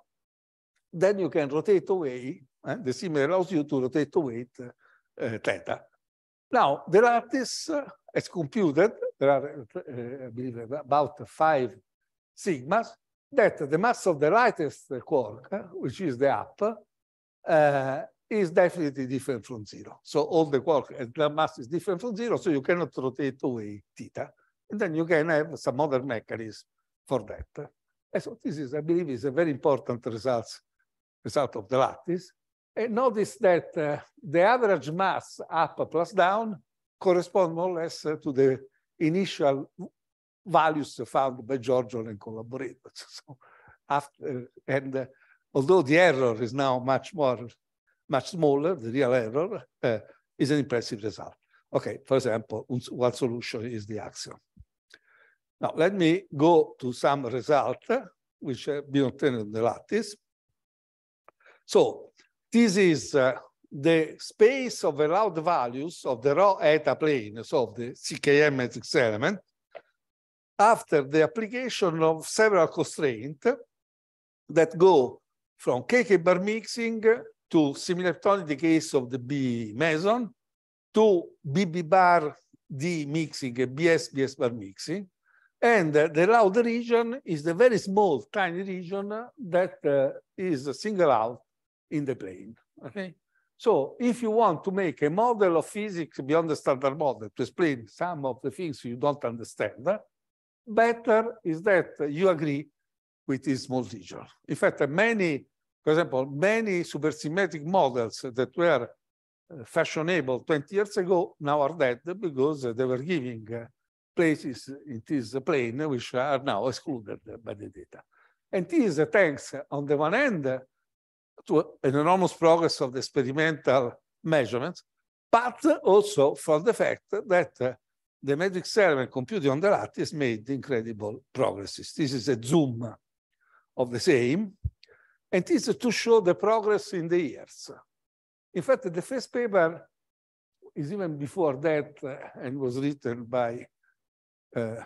then you can rotate away, and eh, the sim allows you to rotate away uh, theta. Now, there are this, uh, computed, there are, uh, I believe, about five sigmas that the mass of the lightest quark, which is the up, uh, is definitely different from zero. So all the quark and the mass is different from zero, so you cannot rotate away theta. And then you can have some other mechanism for that. And so this is, I believe, is a very important result, result of the lattice. And notice that uh, the average mass up plus down correspond more or less eh, to the initial values found by Giorgio and collaborators. So after, and uh, although the error is now much more, much smaller, the real error uh, is an impressive result. Okay, for example, one solution is the axiom. Now let me go to some result which have been obtained in the lattice. So this is uh, the space of allowed values of the raw eta plane, so of the CKM matrix element, after the application of several constraints that go from KK bar mixing to similar to in the case of the B meson to BB bar D mixing, BS, BS bar mixing. And the loud region is the very small, tiny region that uh, is uh, single out in the plane. Okay. So if you want to make a model of physics beyond the standard model to explain some of the things you don't understand, better is that you agree with this small region. In fact, many, for example, many supersymmetric models that were uh, fashionable 20 years ago now are dead because they were giving uh, places in this plane which are now excluded by the data. And this thanks, on the one hand, to an enormous progress of the experimental measurements, but also from the fact that uh, the magic server computed on the lat has made incredible progresses. This is a zoom of the same, and this is to show the progress in the years. In fact, the first paper is even before that uh, and was written by uh,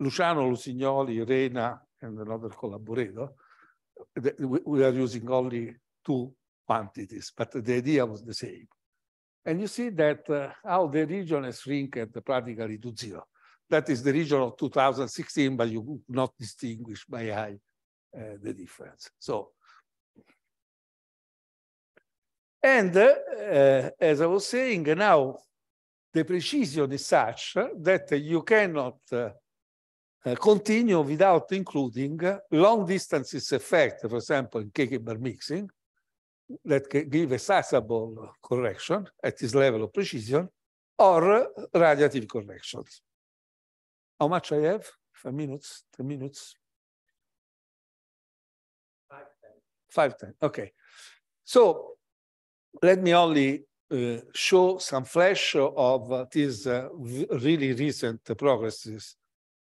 Luciano Lusignoli, Rena, and another collaborator. We are using only two quantities, but the idea was the same. And you see that uh, how the region has shrunk practically to zero. That is the region of 2016, but you could not distinguish by eye uh, the difference. So, and uh, uh, as I was saying, now the precision is such that you cannot uh, uh, continue without including long distances effect, for example, in Kekeberg mixing, that can give a sizable correction at this level of precision or radiative corrections. How much I have? Five minutes, 10 minutes? Five, ten. Five, ten, okay. So let me only uh, show some flash of uh, these uh, really recent progresses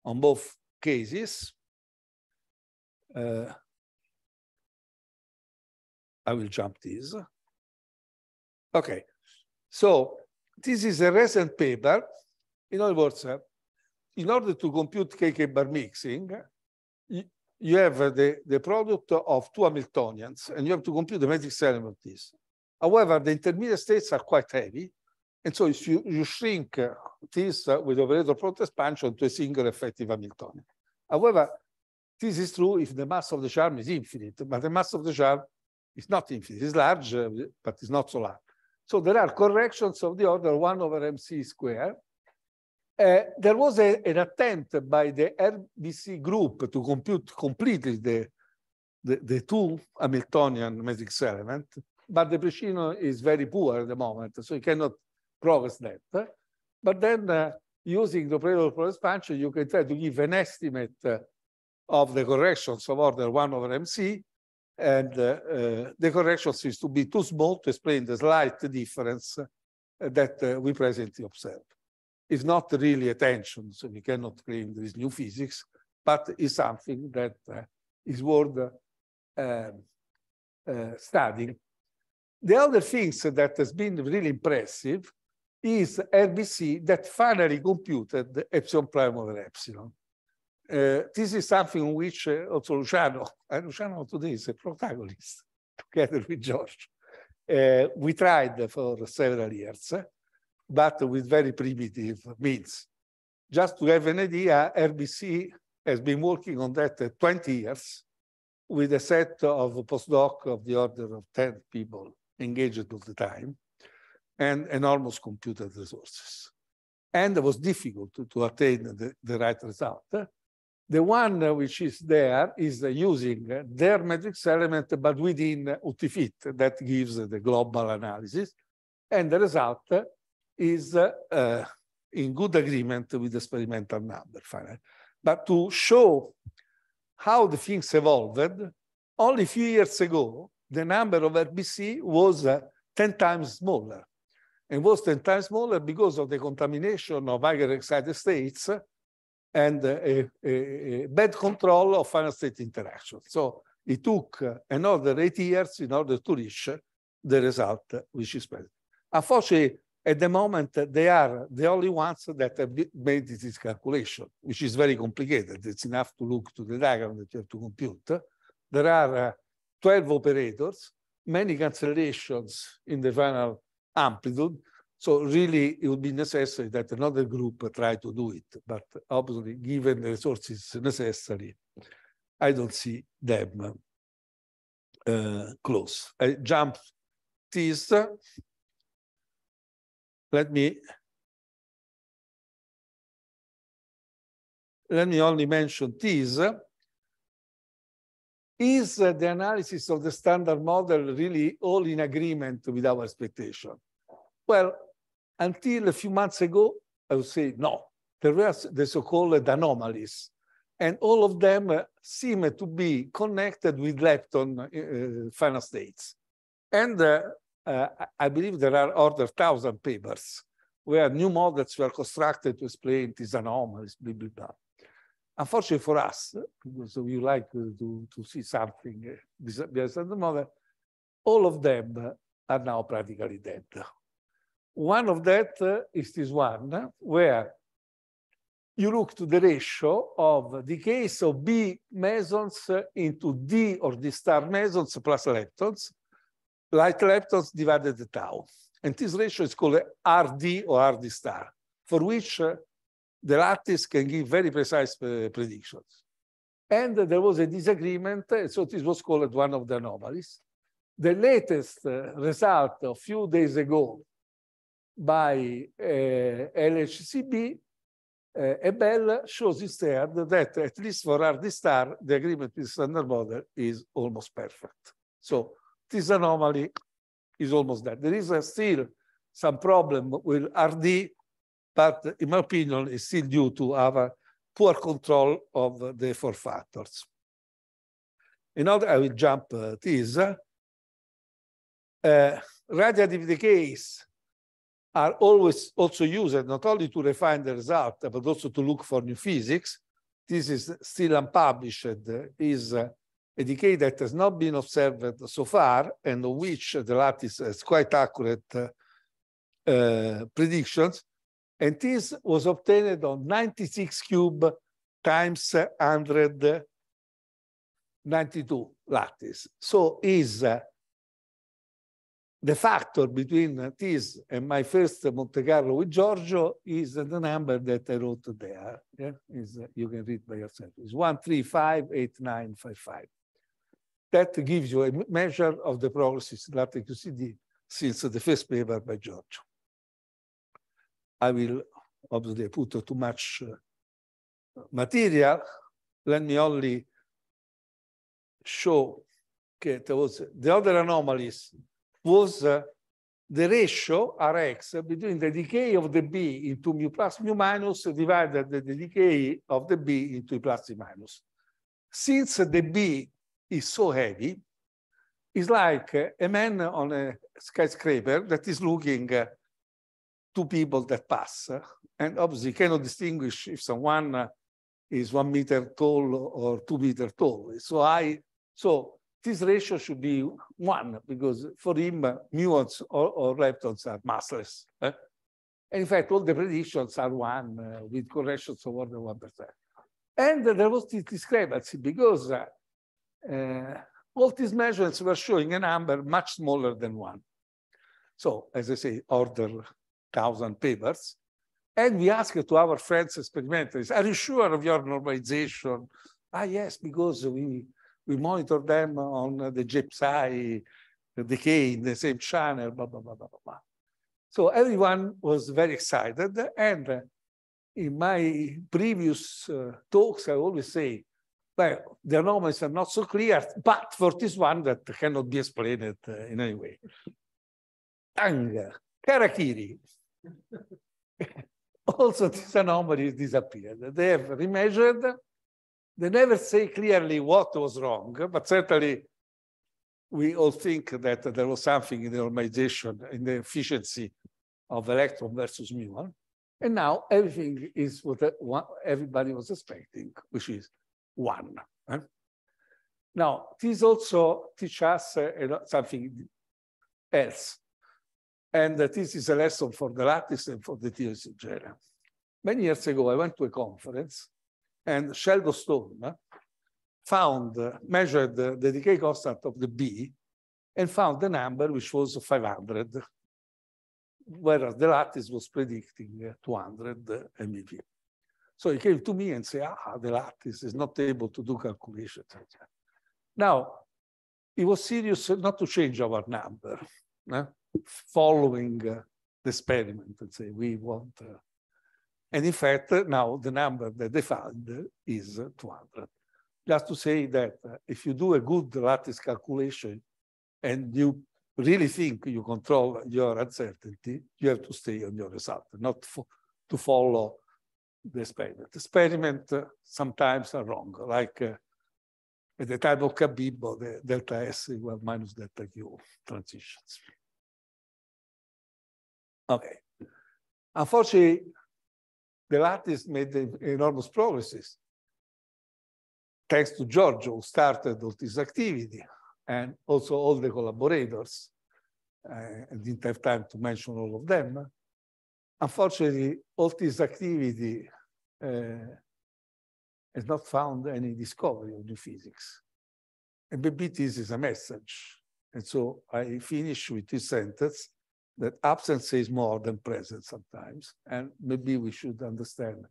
on both cases. Uh, I will jump this. Okay, so this is a recent paper. In other words, uh, in order to compute KK bar mixing, you, have uh, the, the product of two Hamiltonians, and you have to compute the matrix element of this. However, the intermediate states are quite heavy, and so you, you shrink uh, this uh, with operator product expansion to a single effective Hamiltonian. However, this is true if the mass of the charm is infinite, but the mass of the charm it's not infinite. It's large, uh, but it's not so large. So there are corrections of the order 1 over mc square. Uh, there was a, an attempt by the RBC group to compute completely the, the, the two Hamiltonian matrix element, but the Priscino is very poor at the moment, so you cannot progress that. But then uh, using the operator for expansion, you can try to give an estimate uh, of the corrections of order 1 over mc and uh, uh, the correction seems to be too small to explain the slight difference uh, that we presently observe. It's not really a tension, so we cannot claim there is new physics, but it's something that is worth um, studying. The other things that has been really impressive is RBC that finally computed epsilon prime over epsilon. Eh, this is something which eh, also Luciano, and eh, Luciano today is a protagonist together with George. we tried for several years, but with very primitive means. Just to have an idea, RBC has been working on that 20 years with a set of postdoc of the order of 10 people engaged all the time and enormous computer resources. And it was difficult to, to attain the, the, right result. The one which is there is using their matrix element, but within UTFIT. That gives the global analysis. And the result is uh, in good agreement with experimental number, finally. But to show how the things evolved, only a few years ago, the number of RBC was uh, 10 times smaller. And was 10 times smaller because of the contamination of higher excited states and a, a, a bad control of final state interaction. So it took another eight years in order to reach the result which is present. Unfortunately, at the moment, they are the only ones that have made this calculation, which is very complicated. It's enough to look to the diagram that you have to compute. There are uh, 12 operators, many cancellations in the final amplitude, so really, it would be necessary that another group try to do it. But obviously, given the resources necessary, I don't see them uh, close. I jump this. Let me let me only mention this. Is the analysis of the standard model really all in agreement with our expectation? Well, until a few months ago, I would say no. There were the so-called anomalies, and all of them uh, seem to be connected with lepton uh, uh final states. And uh, uh I believe there are over 1,000 papers where new models were constructed to explain these anomalies, blah, blah, blah. Unfortunately for us, because we like to, to see something besides uh, the model, all of them are now practically dead. One of that uh, is this one, where you look to the ratio of the case of B mesons into D or D star mesons plus leptons, light leptons divided by tau. And this ratio is called RD or RD star, for which uh, the lattice can give very precise uh, predictions. And uh, there was a disagreement, so this was called one of the anomalies. The latest uh, result a few days ago by uh, eh, LHCB, uh, eh, shows instead that at least for RD star, the agreement with standard model is almost perfect. So this anomaly is almost there. There is still some problem with RD, but in my opinion, it's still due to our poor control of the four factors. In order, I will jump uh, this. Uh, radiative decays are always also used not only to refine the result, but also to look for new physics. This is still unpublished, is a decay that has not been observed so far and of which the lattice has quite accurate uh, predictions. And this was obtained on 96 cube times 192 lattice. So is uh, the factor between this and my first Monte Carlo with Giorgio is the number that I wrote there. Yeah? Is, uh, you can read by yourself. It's 1358955. That gives you a measure of the progress in LaTeX QCD since the first paper by Giorgio. I will obviously put too much uh, material. Let me only show that was the other anomalies was uh, the ratio Rx between the decay of the B into mu plus mu minus divided the, the decay of the B into plus C minus. Since the B is so heavy, it's like a man on a skyscraper that is looking uh, two people that pass and obviously cannot distinguish if someone uh, is one meter tall or two meter tall. So I, so this ratio should be one because for him, muons uh, or, or, leptons are massless. Eh? And in fact, all the predictions are one uh, with corrections of order 1%. And there was this discrepancy because uh, uh, all these measurements were showing a number much smaller than one. So, as I say, order 1,000 papers. And we asked to our friends experimenters, are you sure of your normalization? Ah, yes, because we we monitor them on the GPSI decay in the same channel, blah, blah, blah, blah, blah. So everyone was very excited. And in my previous uh, talks, I always say, well, the anomalies are not so clear, but for this one that cannot be explained uh, in any way. Anger, karakiri. also, this anomaly disappeared. They have remeasured they never say clearly what was wrong, but certainly we all think that there was something in the normalization, in the efficiency of electron versus muon. And now everything is what everybody was expecting, which is one. Now, this also teaches us uh, something else. And this is a lesson for the lattice and for the theories in general. Many years ago, I went to a conference and Sheldon found, measured the, uh, the decay constant of the B and found the number which was 500, whereas the lattice was predicting uh, 200 uh, MeV. So he came to me and said, ah, the lattice is not able to do calculations. Now, it was serious not to change our number, eh? following uh, the experiment and say, we want uh, and in fact, now the number that they found is 200. Just to say that uh, if you do a good lattice calculation and you really think you control your uncertainty, you have to stay on your result, not to follow the experiment. Experiment uh, sometimes are wrong, like uh, at the time of Kabibbo, the delta S equal minus delta Q transitions. Okay. Unfortunately, the artists made the enormous progresses. Thanks to Giorgio, who started all this activity, and also all the collaborators. I didn't have time to mention all of them. Unfortunately, all this activity uh, has not found any discovery of new physics. And maybe this is a message. And so I finish with this sentence that absence is more than presence sometimes. And maybe we should understand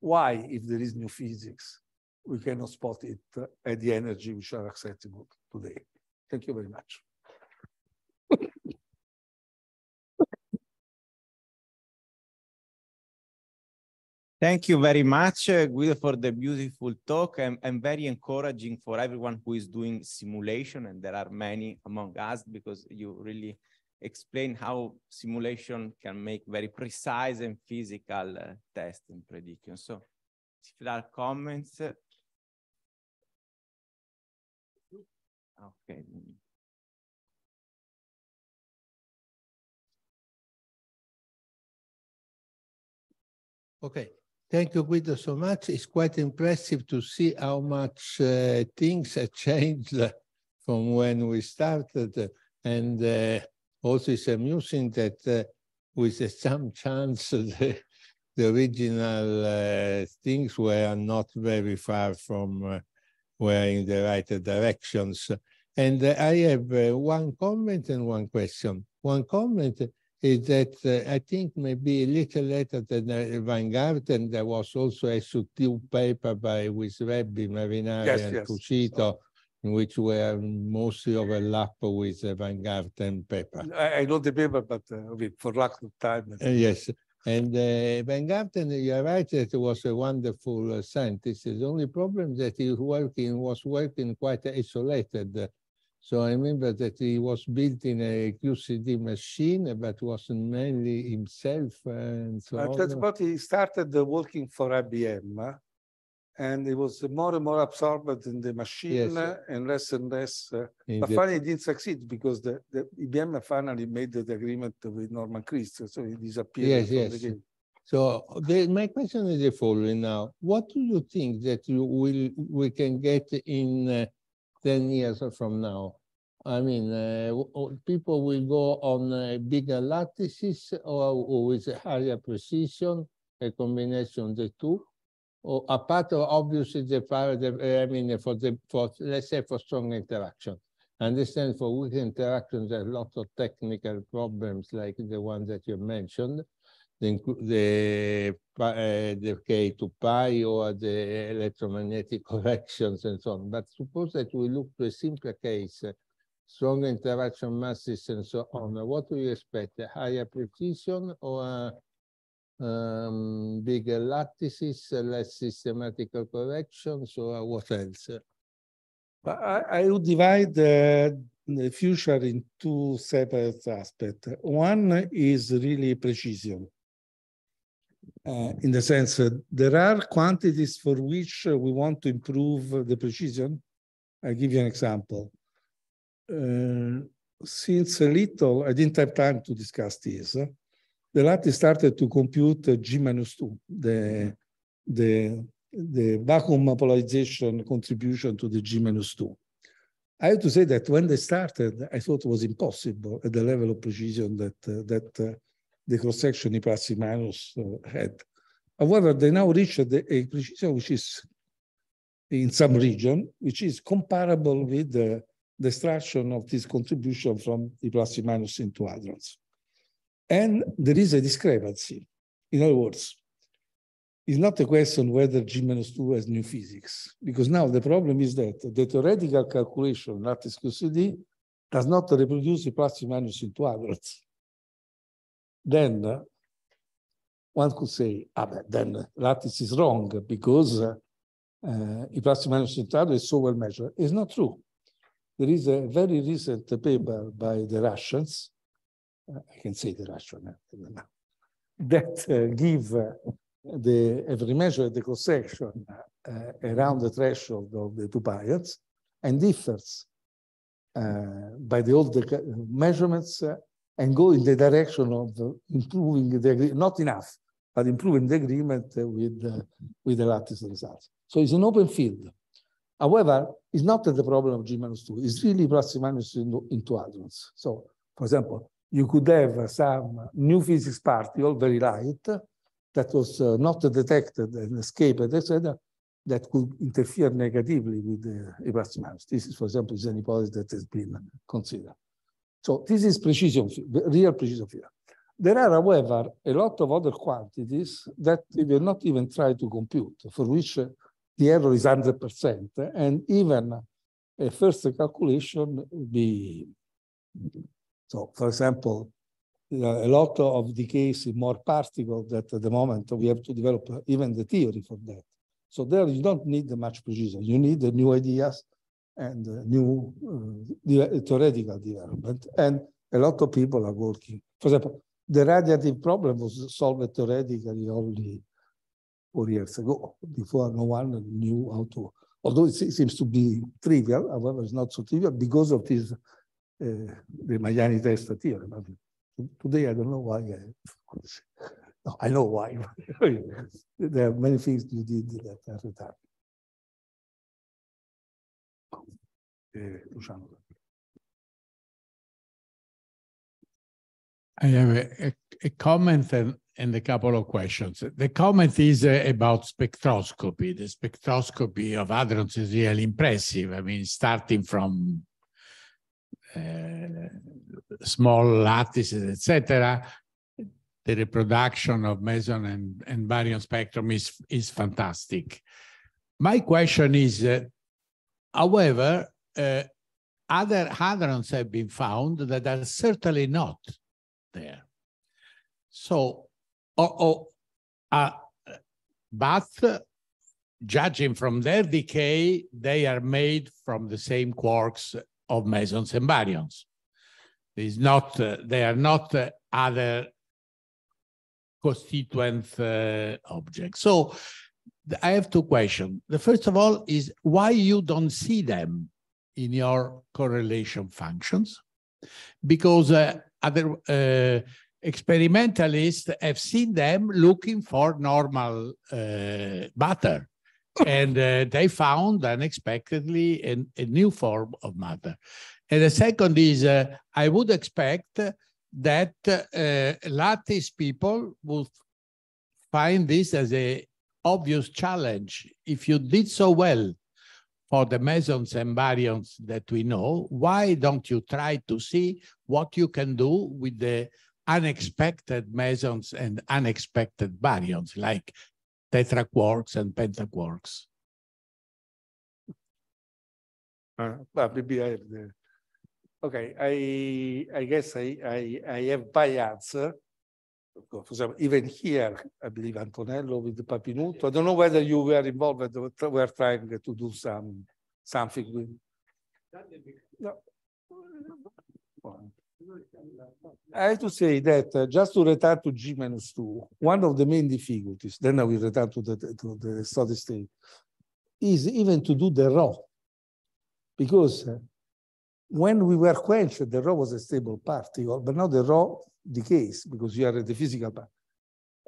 why, if there is new physics, we cannot spot it uh, at the energy which are acceptable today. Thank you very much. Thank you very much, uh, Guido, for the beautiful talk. and very encouraging for everyone who is doing simulation, and there are many among us because you really explain how simulation can make very precise and physical uh, tests and predictions. So if there are comments. Uh, okay. Okay, thank you Guido so much. It's quite impressive to see how much uh, things have changed uh, from when we started uh, and uh, also it's amusing that uh, with some chance the, the original uh, things were not very far from uh, were in the right directions. And I have one comment and one question. One comment is that uh, I think maybe a little later than uh, Van Garten, there was also a subtle paper by with Rebbe, Marinari, yes, and yes. Cucito so in which were mostly overlap with Van Garten paper. I, I know the paper, but uh, for lack of time. Uh, yes. And uh, Van Garten, you're right, that was a wonderful uh, scientist. The only problem that he working was working quite isolated. So I remember that he was built in a QCD machine, but was mainly himself. Uh, and so uh, that's why he started uh, working for IBM and it was more and more absorbed in the machine yes, and less and less. Uh, but finally, didn't succeed because the, the, IBM finally made the agreement with Norman Christ, so he disappeared yes, from yes. the game. So the, my question is the following now. What do you think that you will we can get in uh, 10 years from now? I mean, uh, people will go on uh, bigger lattices or, or with higher precision, a combination of the two? or part of obviously the fire, the, I mean, for the, for, let's say for strong interaction. Understand for weak interactions, there are lots of technical problems like the one that you mentioned, the, the, uh, the K2 pi or the electromagnetic corrections and so on. But suppose that we look to a simpler case, uh, strong interaction masses and so on. What do you expect, a higher precision or um, bigger lattices, less systematical correction. So uh, what else? I, I would divide uh, the future in two separate aspects. One is really precision. Uh, in the sense that there are quantities for which we want to improve the precision. I'll give you an example. Uh, since a little, I didn't have time to discuss this, the LAT started to compute G minus two, the the the vacuum polarization contribution to the G minus two. I have to say that when they started, I thought it was impossible at the level of precision that uh, that uh, the cross section Ipassi minus uh, had. However, they now reached a, a precision which is in some region, which is comparable with the destruction of this contribution from the plus minus into hadrons. And there is a discrepancy. In other words, it's not a question whether G minus 2 has new physics, because now the problem is that the theoretical calculation, not QCD, does not reproduce the plus and minus into Then uh, one could say, ah, but then lattice is wrong because uh, uh, the plus and minus into others is so well measured. It's not true. There is a very recent paper by the Russians I can say the Russian now, that uh, give uh, the every measure the cross-section uh, around the threshold of the two periods and differs by the old measurements and go in the direction of improving the not enough, but improving the agreement with, uh, with the lattice results. So it's an open field. However, it's not the problem of G minus two, it's really plus minus in, into adults. So, for example, you could have some new physics particle, very light, that was uh, not detected and escaped, etc., that could interfere negatively with the Ebert's mass. This is, for example, is an hypothesis that has been considered. So this is precision, real precision field. There are, however, a lot of other quantities that we will not even try to compute, for which uh, the error is 100%, and even a first calculation would be so, for example, uh, a lot of the cases more particle that at the moment we have to develop uh, even the theory for that. So there you don't need much precision. You need the new ideas and uh, new uh, theoretical development. And a lot of people are working. For example, the radiative problem was solved theoretically only four years ago, before no one knew how to. Although it seems to be trivial, however, it's not so trivial because of this the eh, Majani Testa theorem. I mean, today, I don't know why. I, eh, no, I know why. there are many things you did that are time. Eh, I have a, a, a comment and, and, a couple of questions. The comment is uh, about spectroscopy. The spectroscopy of hadrons is really impressive. I mean, starting from Eh, small lattices, etc., the reproduction of meson and, and baryon spectrum is, is fantastic. My question is, uh, however, uh, other hadrons have been found that are certainly not there. So, oh, or, oh, uh, but judging from their decay, they are made from the same quarks of mesons and baryons. Is not, uh, they are not uh, other constituent uh, objects. So I have two questions. The first of all is why you don't see them in your correlation functions? Because uh, other uh, experimentalists have seen them looking for normal uh, butter and uh, they found unexpectedly a new form of matter. And the second is, uh, I would expect that uh, lattice people will find this as a obvious challenge. If you did so well for the mesons and baryons that we know, why don't you try to see what you can do with the unexpected mesons and unexpected baryons, like tetraquarks and pentaquarks. Uh, maybe I have the, okay, I I guess I I, I have by answer. For example, even here, I believe Antonello with Papinuto. I don't know whether you were involved, but we're trying to do some something with. No. I have to say that uh, just to return to G minus 2, one of the main difficulties, then I will return to the, to the solid state, is even to do the raw. Because uh, when we were quenched, the raw was a stable particle, but now the raw decays because you are at the physical part.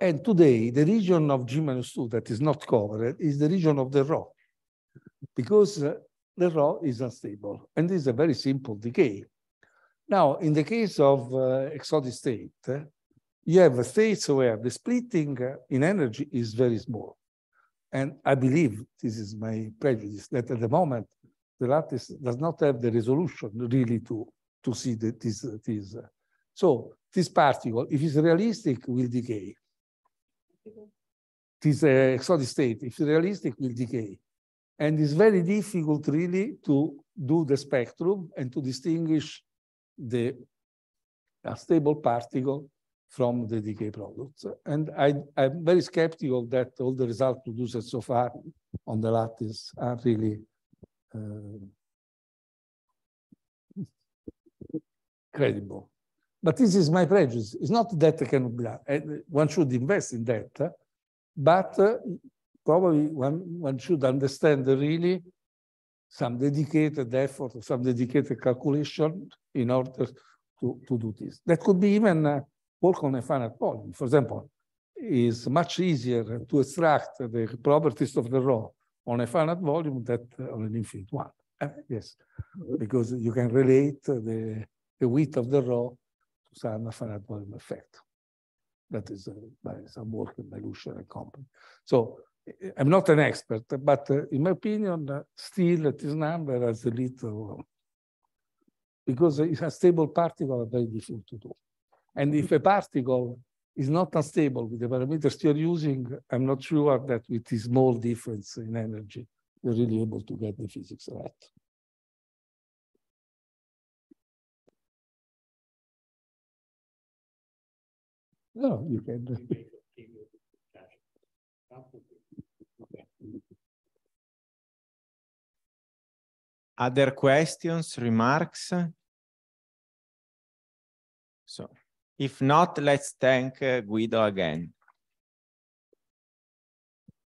And today, the region of G minus 2 that is not covered is the region of the raw, because uh, the raw is unstable. And this is a very simple decay. Now, in the case of uh, exotic state, you have states where the splitting uh, in energy is very small. And I believe, this is my prejudice, that at the moment, the lattice does not have the resolution really to, to see that this. this. Uh, so this particle, if it's realistic, will decay. This uh, exotic state, if it's realistic, will decay. And it's very difficult really to do the spectrum and to distinguish the stable particle from the decay products. And I, am very skeptical that all the results produced so far on the lattice are really uh, credible. But this is my prejudice. It's not that can be eh, done. One should invest in that, eh? but uh, probably one, one should understand really some dedicated effort, some dedicated calculation in order to, to do this. That could be even uh, work on a finite volume. For example, it's much easier to extract the properties of the row on a finite volume than on an infinite one. Uh, yes, because you can relate the, the width of the row to some finite volume effect. That is uh, by some work by Lucian and company. So I'm not an expert, but uh, in my opinion, uh, still this number has a little because it's a stable particle are very difficult to do. And if a particle is not unstable with the parameters you're using, I'm not sure that with this small difference in energy, you're really able to get the physics right. No, you can. Other questions, remarks? So if not, let's thank uh, Guido again.